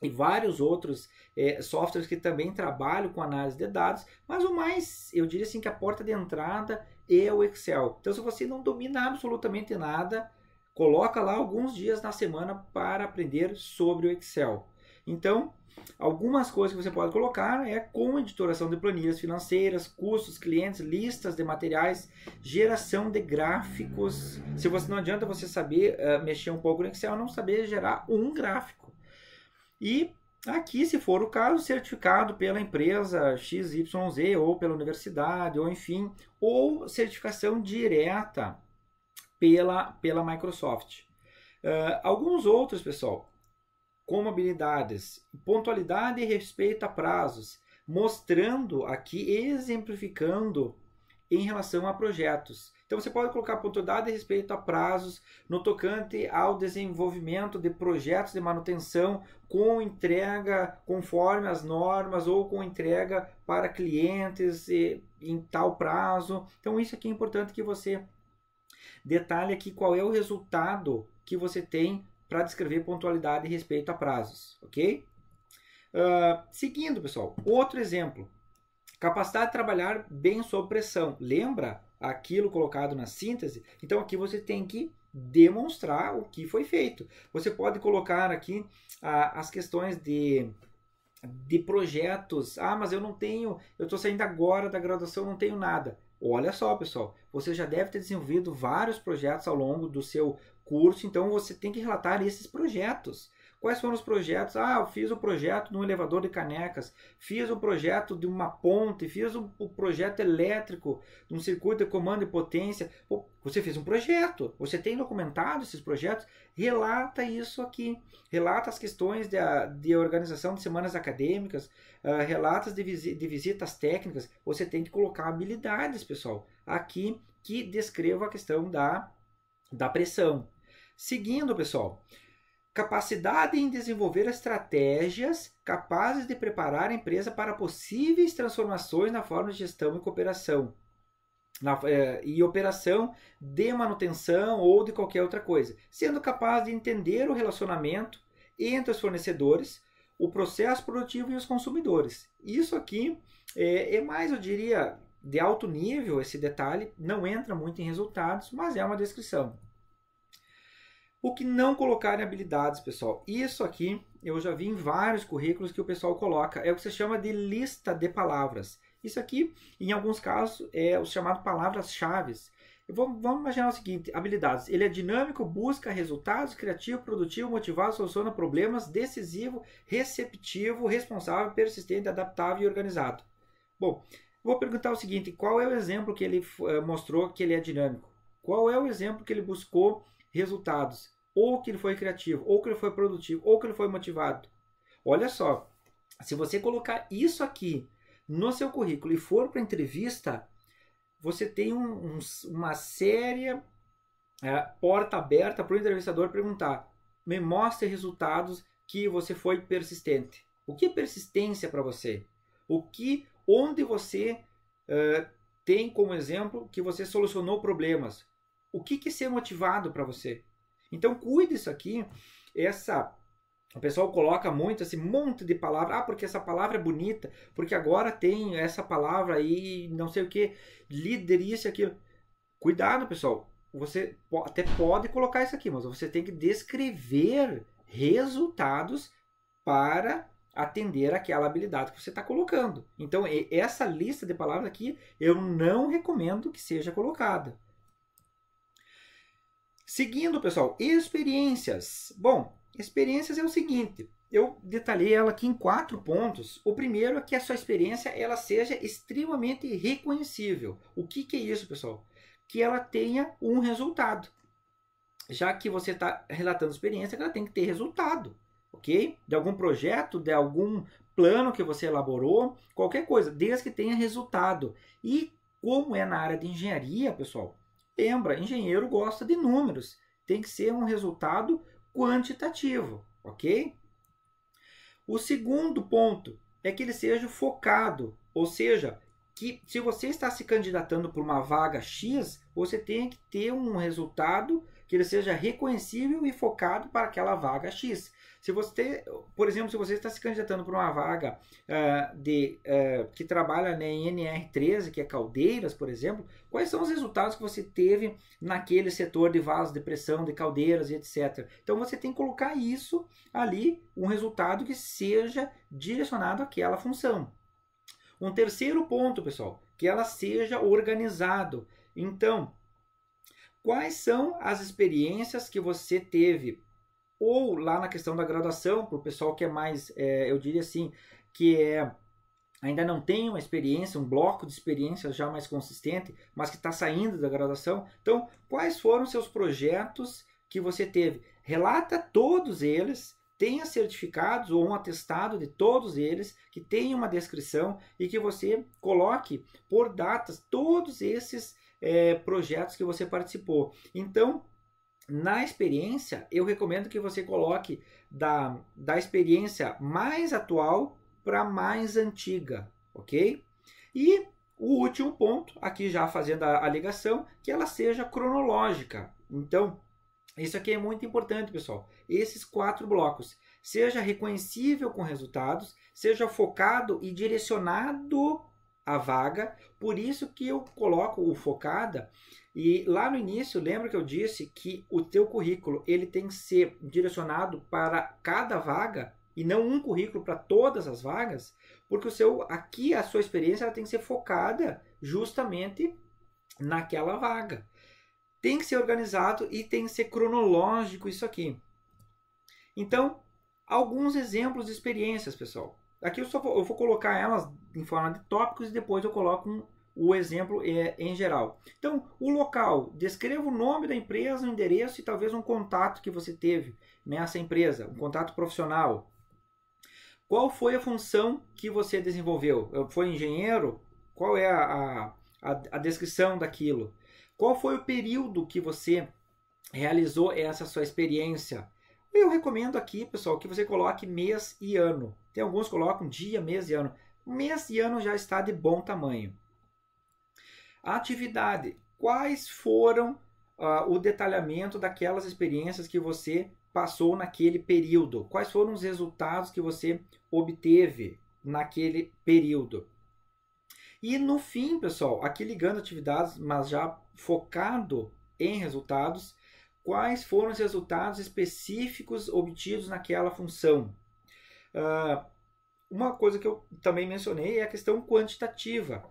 e vários outros é, softwares que também trabalham com análise de dados, mas o mais, eu diria assim, que a porta de entrada é o Excel. Então, se você não domina absolutamente nada, coloca lá alguns dias na semana para aprender sobre o Excel. Então, algumas coisas que você pode colocar é com editoração de planilhas financeiras, custos, clientes, listas de materiais, geração de gráficos. Se você não adianta você saber uh, mexer um pouco no Excel, não saber gerar um gráfico. E aqui, se for o caso, certificado pela empresa XYZ ou pela universidade, ou enfim, ou certificação direta pela, pela Microsoft. Uh, alguns outros, pessoal, como habilidades, pontualidade e respeito a prazos, mostrando aqui, exemplificando em relação a projetos. Então você pode colocar pontualidade respeito a prazos no tocante ao desenvolvimento de projetos de manutenção com entrega conforme as normas ou com entrega para clientes e, em tal prazo. Então isso aqui é importante que você detalhe aqui qual é o resultado que você tem para descrever pontualidade respeito a prazos, ok? Uh, seguindo, pessoal, outro exemplo. Capacidade de trabalhar bem sob pressão. Lembra aquilo colocado na síntese, então aqui você tem que demonstrar o que foi feito. Você pode colocar aqui ah, as questões de, de projetos. Ah, mas eu não tenho, eu estou saindo agora da graduação, não tenho nada. Olha só, pessoal, você já deve ter desenvolvido vários projetos ao longo do seu curso, então você tem que relatar esses projetos. Quais foram os projetos? Ah, eu fiz o um projeto de um elevador de canecas, fiz o um projeto de uma ponte, fiz o um, projeto elétrico, de um circuito de comando e potência. Você fez um projeto, você tem documentado esses projetos, relata isso aqui. Relata as questões de, ah, de organização de semanas acadêmicas, uh, ah, relatas de, visi, de visitas técnicas. Você tem que colocar habilidades, pessoal, aqui que descrevam a questão da, da pressão. Seguindo, pessoal, capacidade em desenvolver estratégias capazes de preparar a empresa para possíveis transformações na forma de gestão e cooperação. Na, eh, e operação de manutenção ou de qualquer outra coisa, sendo capaz de entender o relacionamento entre os fornecedores, o processo produtivo e os consumidores. Isso aqui é, é mais, eu diria, de alto nível, esse detalhe, não entra muito em resultados, mas é uma descrição. O que não colocar em habilidades, pessoal? Isso aqui eu já vi em vários currículos que o pessoal coloca. É o que se chama de lista de palavras. Isso aqui, em alguns casos, é o chamado palavras-chave. Vamos, vamos imaginar o seguinte: habilidades. Ele é dinâmico, busca resultados, criativo, produtivo, motivado, soluciona problemas, decisivo, receptivo, responsável, persistente, adaptável e organizado. Bom, vou perguntar o seguinte: qual é o exemplo que ele eh, mostrou que ele é dinâmico? Qual é o exemplo que ele buscou resultados? ou que ele foi criativo, ou que ele foi produtivo, ou que ele foi motivado. Olha só, se você colocar isso aqui no seu currículo e for para entrevista, você tem um, um, uma séria é, porta aberta para o entrevistador perguntar: me mostre resultados que você foi persistente. O que é persistência para você? O que, onde você é, tem como exemplo que você solucionou problemas? O que, que é ser motivado para você? Então cuide isso aqui, essa o pessoal coloca muito esse monte de palavra, ah, porque essa palavra é bonita, porque agora tem essa palavra aí, não sei o que, líder isso aquilo. Cuidado, pessoal. Você até pode colocar isso aqui, mas você tem que descrever resultados para atender aquela habilidade que você está colocando. Então, essa lista de palavras aqui eu não recomendo que seja colocada. Seguindo, pessoal, experiências. Bom, experiências é o seguinte, eu detalhei ela aqui em quatro pontos. O primeiro é que a sua experiência ela seja extremamente reconhecível. O que, que é isso, pessoal? Que ela tenha um resultado. Já que você está relatando experiência, ela tem que ter resultado, ok? De algum projeto, de algum plano que você elaborou, qualquer coisa, desde que tenha resultado. E como é na área de engenharia, pessoal, Lembra, engenheiro gosta de números. Tem que ser um resultado quantitativo, ok? O segundo ponto é que ele seja focado, ou seja, que se você está se candidatando por uma vaga X, você tem que ter um resultado que ele seja reconhecível e focado para aquela vaga X. Se você, por exemplo, se você está se candidatando para uma vaga uh, de, uh, que trabalha na né, NR13, que é caldeiras, por exemplo, quais são os resultados que você teve naquele setor de vasos de pressão, de caldeiras e etc. Então você tem que colocar isso ali, um resultado que seja direcionado àquela função. Um terceiro ponto, pessoal, que ela seja organizado. Então, quais são as experiências que você teve ou lá na questão da graduação, para o pessoal que é mais, é, eu diria assim, que é ainda não tem uma experiência, um bloco de experiências já mais consistente, mas que está saindo da graduação. Então, quais foram seus projetos que você teve? Relata todos eles, tenha certificados ou um atestado de todos eles, que tenha uma descrição e que você coloque por datas todos esses é, projetos que você participou. Então, na experiência, eu recomendo que você coloque da, da experiência mais atual para mais antiga, ok? E o último ponto, aqui já fazendo a, a ligação, que ela seja cronológica. Então, isso aqui é muito importante, pessoal. Esses quatro blocos. Seja reconhecível com resultados, seja focado e direcionado a vaga. Por isso que eu coloco o focada. E lá no início, lembra que eu disse que o teu currículo ele tem que ser direcionado para cada vaga e não um currículo para todas as vagas, porque o seu aqui a sua experiência ela tem que ser focada justamente naquela vaga. Tem que ser organizado e tem que ser cronológico isso aqui. Então, alguns exemplos de experiências, pessoal. Aqui eu só vou, eu vou colocar elas em forma de tópicos e depois eu coloco um, o exemplo é, em geral. Então, o local, descreva o nome da empresa, o endereço e talvez um contato que você teve nessa empresa, um contato profissional. Qual foi a função que você desenvolveu? Foi engenheiro? Qual é a, a, a descrição daquilo? Qual foi o período que você realizou essa sua experiência? Eu recomendo aqui, pessoal, que você coloque mês e ano. Tem alguns colocam dia, mês e ano. Mês e ano já está de bom tamanho. Atividade. Quais foram uh, o detalhamento daquelas experiências que você passou naquele período? Quais foram os resultados que você obteve naquele período? E no fim, pessoal, aqui ligando atividades, mas já focado em resultados, quais foram os resultados específicos obtidos naquela função? Ah, uma coisa que eu também mencionei é a questão quantitativa.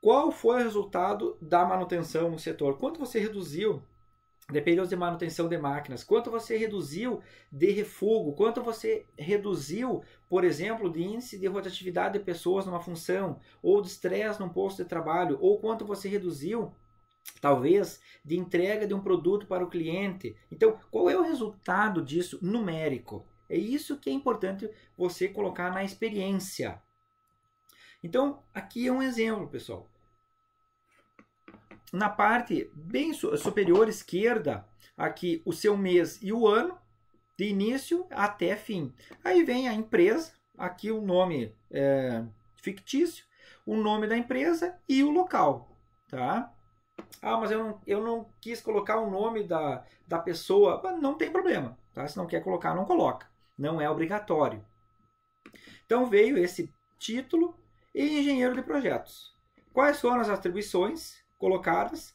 Qual foi o resultado da manutenção no setor? Quanto você reduziu de períodos de manutenção de máquinas? Quanto você reduziu de refugo? Quanto você reduziu, por exemplo, de índice de rotatividade de pessoas numa função, ou de estresse num posto de trabalho, ou quanto você reduziu talvez de entrega de um produto para o cliente. Então, qual é o resultado disso numérico? É isso que é importante você colocar na experiência. Então, aqui é um exemplo, pessoal. Na parte bem superior esquerda, aqui o seu mês e o ano, de início até fim. Aí vem a empresa, aqui o nome é, fictício, o nome da empresa e o local, tá? Ah, mas eu não, eu não quis colocar o nome da, da pessoa. Não tem problema, tá? Se não quer colocar, não coloca não é obrigatório. Então veio esse título e engenheiro de projetos. Quais foram as atribuições colocadas?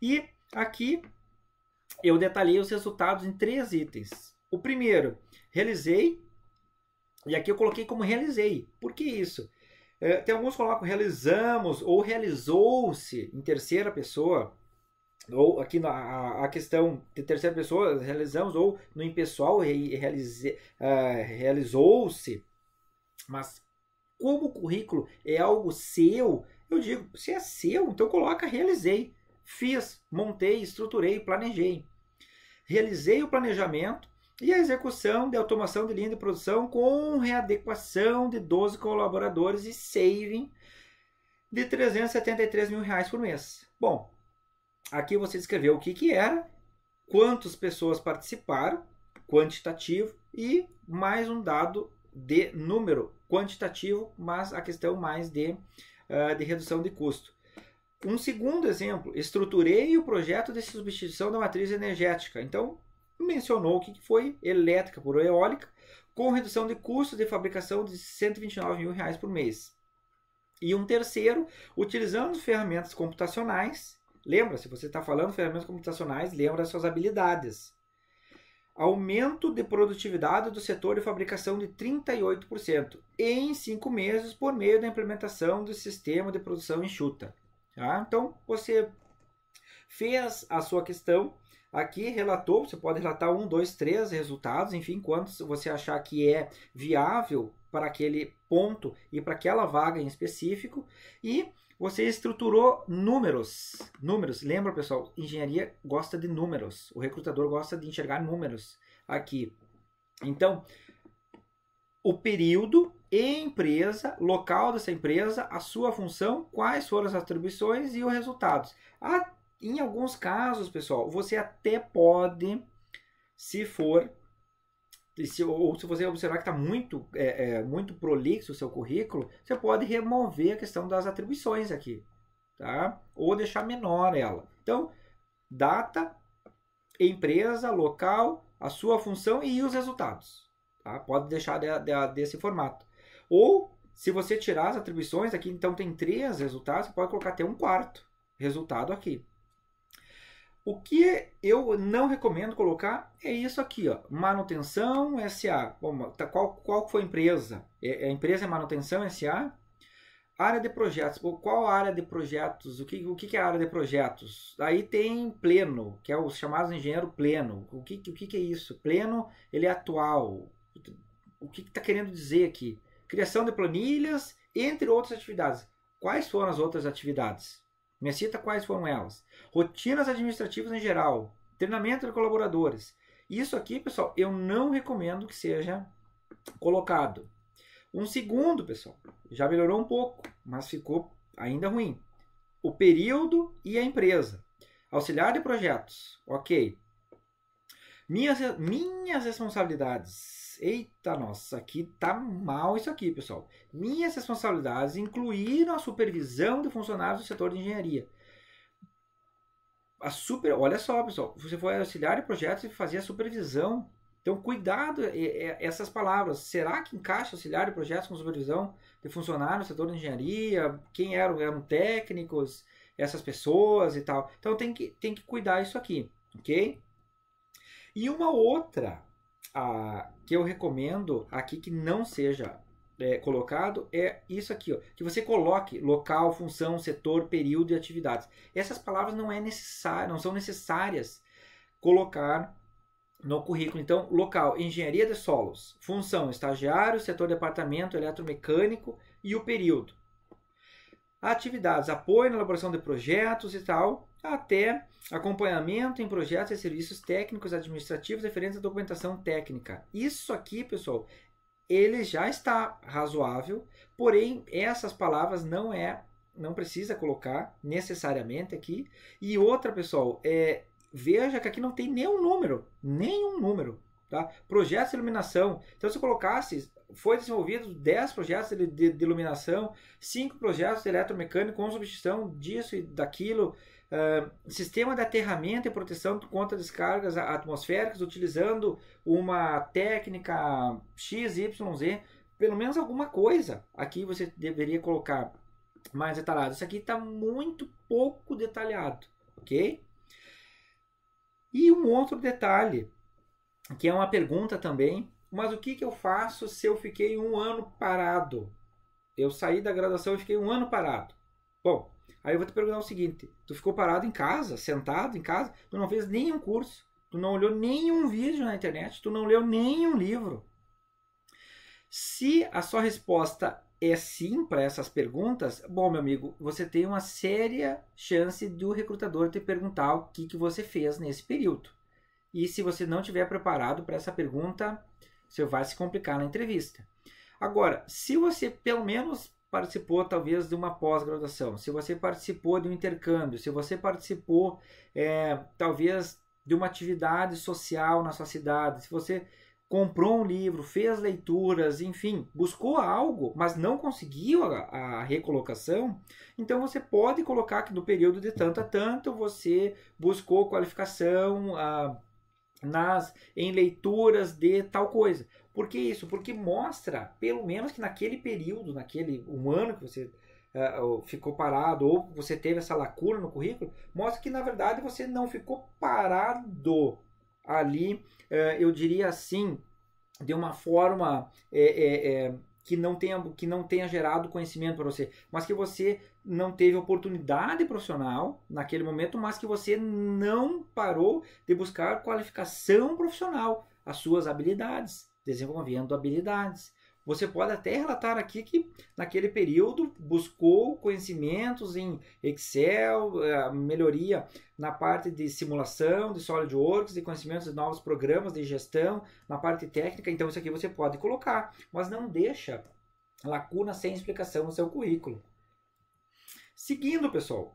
E aqui eu detalhei os resultados em três itens. O primeiro, realizei, e aqui eu coloquei como realizei. Por que isso? É, tem alguns que colocam realizamos ou realizou-se em terceira pessoa ou aqui na, a, a, questão de terceira pessoa realizamos ou no impessoal re, realize, uh, realizou-se mas como o currículo é algo seu eu digo se é seu então coloca realizei fiz montei estruturei planejei realizei o planejamento e a execução de automação de linha de produção com readequação de 12 colaboradores e saving de 373 mil reais por mês bom Aqui você descreveu o que, que era, quantas pessoas participaram, quantitativo, e mais um dado de número quantitativo, mas a questão mais de, uh, de redução de custo. Um segundo exemplo, estruturei o projeto de substituição da matriz energética. Então, mencionou o que foi elétrica por eólica, com redução de custo de fabricação de R$ 129 mil reais por mês. E um terceiro, utilizando ferramentas computacionais Lembra, se você está falando ferramentas computacionais, lembra suas habilidades. Aumento de produtividade do setor de fabricação de 38% em cinco meses por meio da implementação do sistema de produção enxuta. Tá? Então, você fez a sua questão aqui, relatou, você pode relatar um, dois, três resultados, enfim, quantos você achar que é viável para aquele ponto e para aquela vaga em específico, e você estruturou números. Números. Lembra, pessoal? Engenharia gosta de números. O recrutador gosta de enxergar números aqui. Então, o período, empresa, local dessa empresa, a sua função, quais foram as atribuições e os resultados. Ah, em alguns casos, pessoal, você até pode, se for se, ou se você observar que está muito, é, é, muito prolixo o seu currículo, você pode remover a questão das atribuições aqui, tá? Ou deixar menor ela. Então, data, empresa, local, a sua função e os resultados. Tá? Pode deixar de, de, desse formato. Ou, se você tirar as atribuições aqui, então tem três resultados, você pode colocar até um quarto resultado aqui. O que eu não recomendo colocar é isso aqui, ó. Manutenção SA. Bom, tá, qual, qual foi a empresa? É, é a empresa é manutenção SA? Área de projetos. Bom, qual área de projetos? O que, o que é a área de projetos? Aí tem pleno, que é o chamado engenheiro pleno. O que, o que é isso? Pleno, ele é atual. O que está que tá querendo dizer aqui? Criação de planilhas, entre outras atividades. Quais foram as outras atividades? Me cita quais foram elas. Rotinas administrativas em geral, treinamento de colaboradores. Isso aqui, pessoal, eu não recomendo que seja colocado. Um segundo, pessoal, já melhorou um pouco, mas ficou ainda ruim. O período e a empresa. Auxiliar de projetos, ok. Minhas, minhas responsabilidades Eita, nossa, aqui tá mal isso aqui, pessoal. Minhas responsabilidades incluíram a supervisão de funcionários do setor de engenharia. A super, olha só, pessoal, você foi auxiliar de projetos e fazia a supervisão. Então, cuidado essas palavras. Será que encaixa auxiliar de projetos com supervisão de funcionários do setor de engenharia? Quem eram? Eram técnicos? Essas pessoas e tal. Então, tem que, tem que cuidar isso aqui, ok? E uma outra a, que eu recomendo aqui que não seja é, colocado é isso aqui, ó, que você coloque local, função, setor, período e atividades. Essas palavras não, é necessário, não são necessárias colocar no currículo. Então, local, engenharia de solos, função, estagiário, setor departamento, eletromecânico e o período. Atividades, apoio na elaboração de projetos e tal até acompanhamento em projetos e serviços técnicos administrativos referentes à documentação técnica. Isso aqui, pessoal, ele já está razoável, porém essas palavras não é não precisa colocar necessariamente aqui. E outra, pessoal, é veja que aqui não tem nenhum número, nenhum número, tá? Projetos de iluminação. Então se eu colocasse foi desenvolvido 10 projetos de, de, de iluminação, 5 projetos de eletromecânico com substituição disso e daquilo, sistema de aterramento e proteção contra descargas atmosféricas utilizando uma técnica XYZ, pelo menos alguma coisa aqui você deveria colocar mais detalhado. Isso aqui está muito pouco detalhado, ok? E um outro detalhe, que é uma pergunta também, mas o que, que eu faço se eu fiquei um ano parado? Eu saí da graduação e fiquei um ano parado. Bom, Aí eu vou te perguntar o seguinte: tu ficou parado em casa, sentado em casa, tu não fez nenhum curso, tu não olhou nenhum vídeo na internet, tu não leu nenhum livro. Se a sua resposta é sim para essas perguntas, bom, meu amigo, você tem uma séria chance do recrutador te perguntar o que, que você fez nesse período. E se você não estiver preparado para essa pergunta, você vai se complicar na entrevista. Agora, se você pelo menos participou talvez de uma pós-graduação, se você participou de um intercâmbio, se você participou é, talvez de uma atividade social na sua cidade, se você comprou um livro, fez leituras, enfim, buscou algo, mas não conseguiu a, a, recolocação, então você pode colocar que no período de tanto a tanto você buscou qualificação ah, nas em leituras de tal coisa. Por que isso? Porque mostra, pelo menos que naquele período, naquele um ano que você uh, ficou parado ou você teve essa lacuna no currículo, mostra que na verdade você não ficou parado ali, uh, eu diria assim, de uma forma é, é, é, que, não tenha, que não tenha gerado conhecimento para você, mas que você não teve oportunidade profissional naquele momento, mas que você não parou de buscar qualificação profissional, as suas habilidades desenvolvendo habilidades. Você pode até relatar aqui que naquele período buscou conhecimentos em Excel, eh, melhoria na parte de simulação de SolidWorks, de conhecimentos de novos programas de gestão, na parte técnica. Então isso aqui você pode colocar, mas não deixa lacuna sem explicação no seu currículo. Seguindo, pessoal,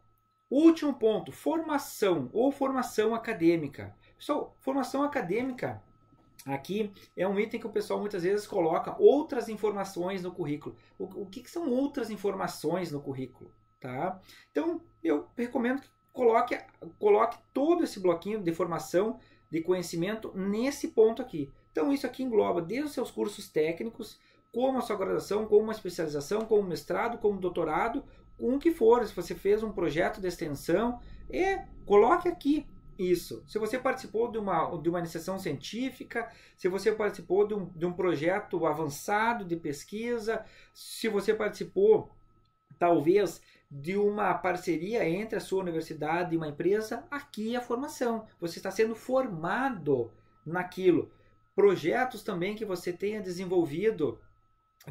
último ponto: formação ou formação acadêmica. Pessoal, formação acadêmica Aqui é um item que o pessoal muitas vezes coloca outras informações no currículo. O, o que, que, são outras informações no currículo? Tá? Então, eu recomendo que coloque, coloque todo esse bloquinho de formação, de conhecimento, nesse ponto aqui. Então, isso aqui engloba desde os seus cursos técnicos, como a sua graduação, como uma especialização, como mestrado, como doutorado, com o que for. Se você fez um projeto de extensão, e é, coloque aqui isso. Se você participou de uma, de uma iniciação científica, se você participou de um, de um projeto avançado de pesquisa, se você participou, talvez, de uma parceria entre a sua universidade e uma empresa, aqui é a formação. Você está sendo formado naquilo. Projetos também que você tenha desenvolvido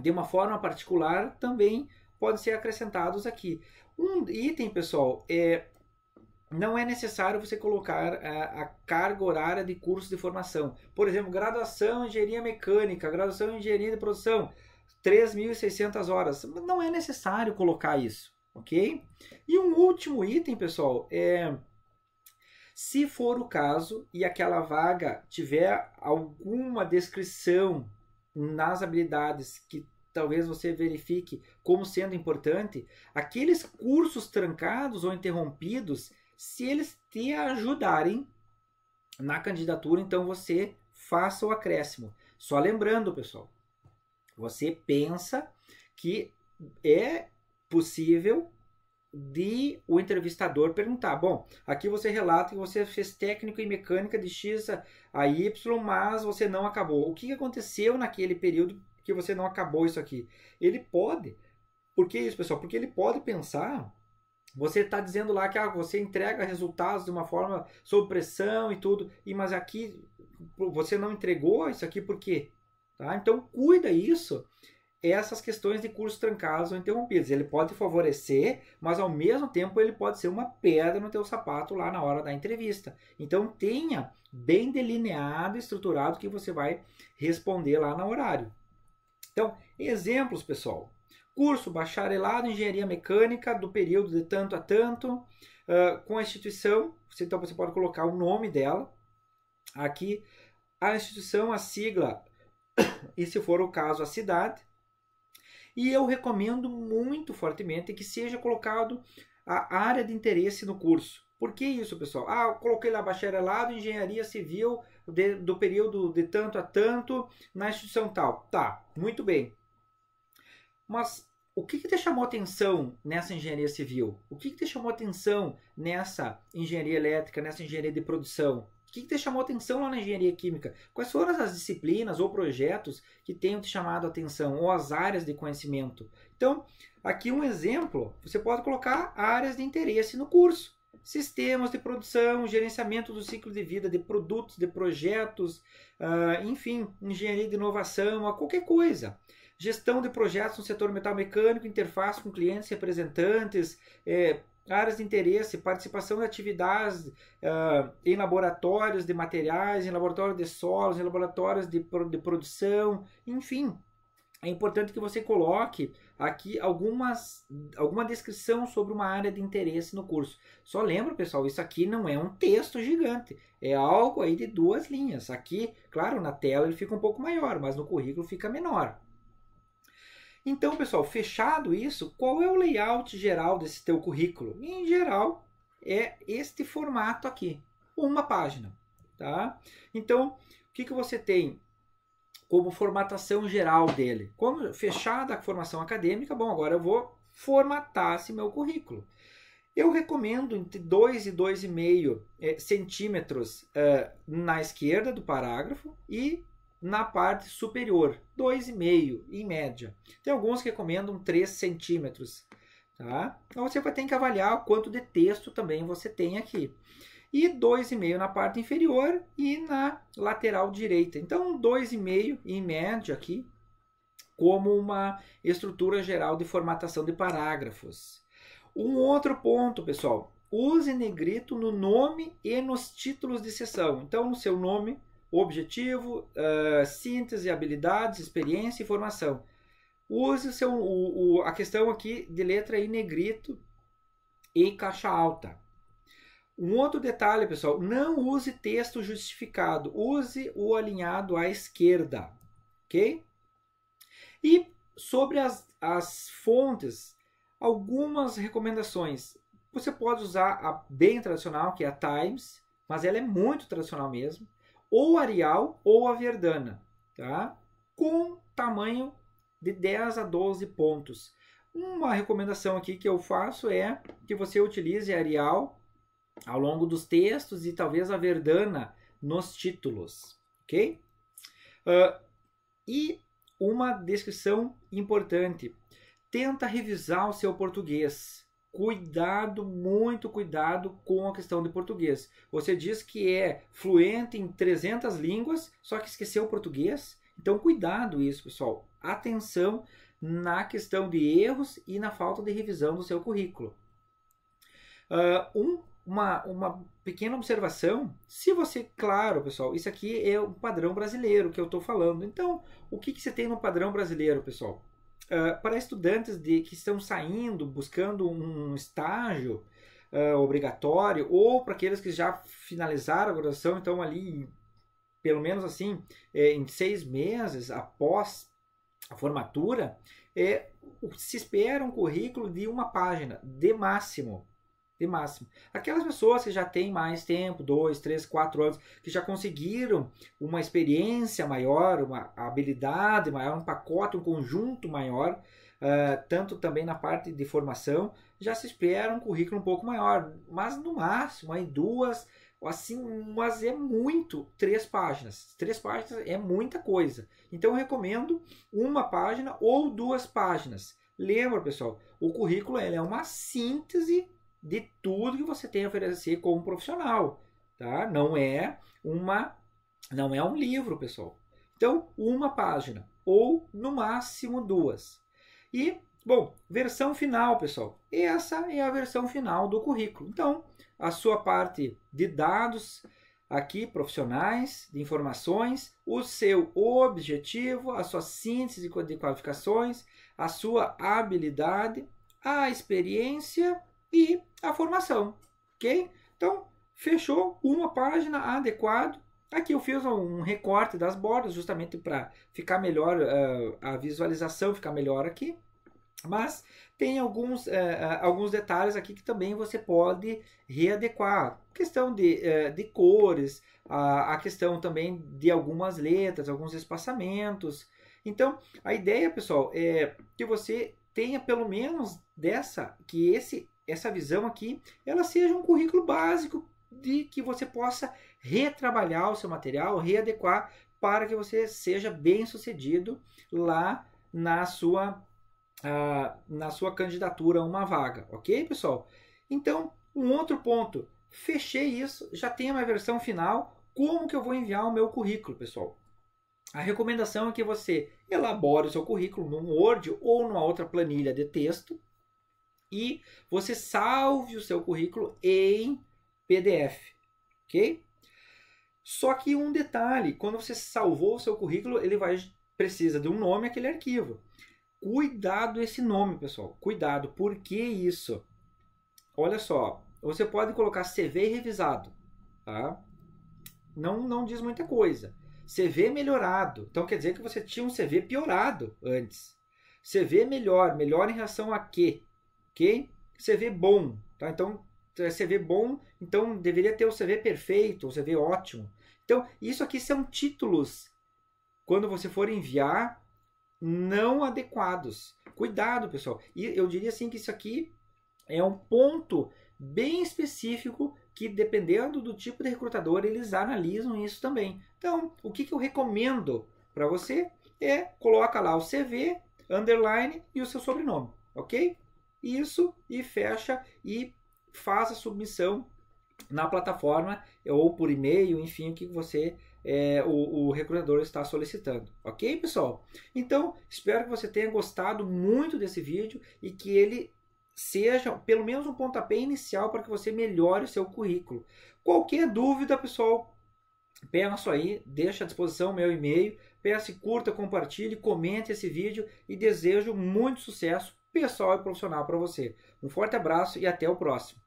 de uma forma particular também podem ser acrescentados aqui. Um item, pessoal, é não é necessário você colocar a, eh, a, carga horária de curso de formação. Por exemplo, graduação em engenharia mecânica, graduação em engenharia de produção, 3.600 horas. Não é necessário colocar isso, ok? E um último item, pessoal, é se for o caso e aquela vaga tiver alguma descrição nas habilidades que talvez você verifique como sendo importante, aqueles cursos trancados ou interrompidos se eles te ajudarem na candidatura, então você faça o acréscimo. Só lembrando, pessoal, você pensa que é possível de o entrevistador perguntar: bom, aqui você relata que você fez técnico em mecânica de X a Y, mas você não acabou. O que aconteceu naquele período que você não acabou isso aqui? Ele pode, por que isso, pessoal? Porque ele pode pensar você está dizendo lá que ah, você entrega resultados de uma forma sob pressão e tudo, e mas aqui você não entregou isso aqui por quê? Tá? Então cuida isso. Essas questões de cursos trancados ou interrompidos, ele pode favorecer, mas ao mesmo tempo ele pode ser uma pedra no teu sapato lá na hora da entrevista. Então tenha bem delineado, estruturado que você vai responder lá no horário. Então, exemplos, pessoal curso bacharelado em engenharia mecânica do período de tanto a tanto, uh, com a instituição, então você pode colocar o nome dela aqui, a instituição, a sigla e se for o caso a cidade. E eu recomendo muito fortemente que seja colocado a área de interesse no curso. Por que isso, pessoal? Ah, eu coloquei lá bacharelado em engenharia civil de, do período de tanto a tanto na instituição tal. Tá, muito bem. Mas o que, que te chamou atenção nessa engenharia civil? O que, que te chamou atenção nessa engenharia elétrica, nessa engenharia de produção? O que, que te chamou atenção lá na engenharia química? Quais foram as disciplinas ou projetos que tenham te chamado atenção ou as áreas de conhecimento? Então, aqui um exemplo: você pode colocar áreas de interesse no curso sistemas de produção, gerenciamento do ciclo de vida de produtos, de projetos, uh, enfim, engenharia de inovação, qualquer coisa gestão de projetos no setor metal mecânico, interface com clientes, representantes, é, áreas de interesse, participação em atividades uh, em laboratórios de materiais, em laboratórios de solos, em laboratórios de, de produção, enfim. É importante que você coloque aqui algumas, alguma descrição sobre uma área de interesse no curso. Só lembra, pessoal, isso aqui não é um texto gigante, é algo aí de duas linhas. Aqui, claro, na tela ele fica um pouco maior, mas no currículo fica menor. Então, pessoal, fechado isso, qual é o layout geral desse teu currículo? Em geral, é este formato aqui, uma página, tá? Então, o que, que você tem como formatação geral dele? Como fechada a formação acadêmica, bom, agora eu vou formatar esse meu currículo. Eu recomendo entre 2 e 2,5 é, eh, centímetros eh, na esquerda do parágrafo e na parte superior, 2,5 em média. Tem alguns que recomendam 3 centímetros. Tá? Então você vai ter que avaliar o quanto de texto também você tem aqui. E 2,5 na parte inferior e na lateral direita. Então 2,5 em média aqui, como uma estrutura geral de formatação de parágrafos. Um outro ponto, pessoal, use negrito no nome e nos títulos de sessão. Então, no seu nome, objetivo, uh, síntese, habilidades, experiência e formação. Use seu, o, o, a questão aqui de letra em negrito e caixa alta. Um outro detalhe, pessoal, não use texto justificado, use o alinhado à esquerda, ok? E sobre as, as fontes, algumas recomendações. Você pode usar a bem tradicional, que é a Times, mas ela é muito tradicional mesmo ou Arial ou a Verdana, tá? com tamanho de 10 a 12 pontos. Uma recomendação aqui que eu faço é que você utilize Arial ao longo dos textos e talvez a Verdana nos títulos, ok? Uh, e uma descrição importante: tenta revisar o seu português cuidado, muito cuidado com a questão do português. Você diz que é fluente em 300 línguas, só que esqueceu o português. Então, cuidado isso, pessoal. Atenção na questão de erros e na falta de revisão do seu currículo. Uh, um, uma, uma pequena observação, se você, claro, pessoal, isso aqui é um padrão brasileiro que eu estou falando. Então, o que, que você tem no padrão brasileiro, pessoal? uh, para estudantes de, que estão saindo, buscando um estágio uh, obrigatório, ou para aqueles que já finalizaram a graduação, então ali, pelo menos assim, é, em seis meses após a formatura, é, se espera um currículo de uma página, de máximo de máximo. Aquelas pessoas que já têm mais tempo, dois, três, quatro anos, que já conseguiram uma experiência maior, uma habilidade maior, um pacote, um conjunto maior, uh, tanto também na parte de formação, já se espera um currículo um pouco maior, mas no máximo aí duas, assim, mas é muito, três páginas. Três páginas é muita coisa. Então eu recomendo uma página ou duas páginas. Lembra, pessoal, o currículo ele é uma síntese de tudo que você tem a oferecer como profissional, tá? Não é uma não é um livro, pessoal. Então, uma página ou no máximo duas. E, bom, versão final, pessoal. Essa é a versão final do currículo. Então, a sua parte de dados aqui profissionais, de informações, o seu objetivo, a sua síntese de qualificações, a sua habilidade, a experiência e a formação, ok? Então, fechou uma página adequado. Aqui eu fiz um recorte das bordas, justamente para ficar melhor uh, a visualização, ficar melhor aqui. Mas tem alguns, uh, alguns detalhes aqui que também você pode readequar. Questão de, uh, de cores, a questão também de algumas letras, alguns espaçamentos. Então, a ideia, pessoal, é que você tenha pelo menos dessa, que esse essa visão aqui ela seja um currículo básico de que você possa retrabalhar o seu material, readequar para que você seja bem sucedido lá na sua ah, na sua candidatura a uma vaga, ok, pessoal? Então, um outro ponto, fechei isso, já tem uma versão final, como que eu vou enviar o meu currículo, pessoal? A recomendação é que você elabore o seu currículo num Word ou numa outra planilha de texto, e você salve o seu currículo em PDF, ok? Só que um detalhe, quando você salvou o seu currículo, ele vai precisa de um nome aquele arquivo. Cuidado esse nome, pessoal. Cuidado, por que isso? Olha só, você pode colocar CV revisado, tá? Não não diz muita coisa. CV melhorado. Então quer dizer que você tinha um CV piorado antes. CV melhor, melhor em relação a quê? ok? CV bom, tá? Então, é CV bom, então deveria ter o CV perfeito, o CV ótimo. Então, isso aqui são títulos, quando você for enviar, não adequados. Cuidado, pessoal. E eu diria assim que isso aqui é um ponto bem específico que, dependendo do tipo de recrutador, eles analisam isso também. Então, o que, que eu recomendo para você é coloca lá o CV, underline e o seu sobrenome, ok? isso e fecha e faz a submissão na plataforma ou por e-mail, enfim, que você é, o, o, recrutador está solicitando. Ok, pessoal? Então, espero que você tenha gostado muito desse vídeo e que ele seja pelo menos um pontapé inicial para que você melhore o seu currículo. Qualquer dúvida, pessoal, peço aí, deixa à disposição meu e-mail, peço curta, compartilhe, comente esse vídeo e desejo muito sucesso pessoal e profissional para você. Um forte abraço e até o próximo.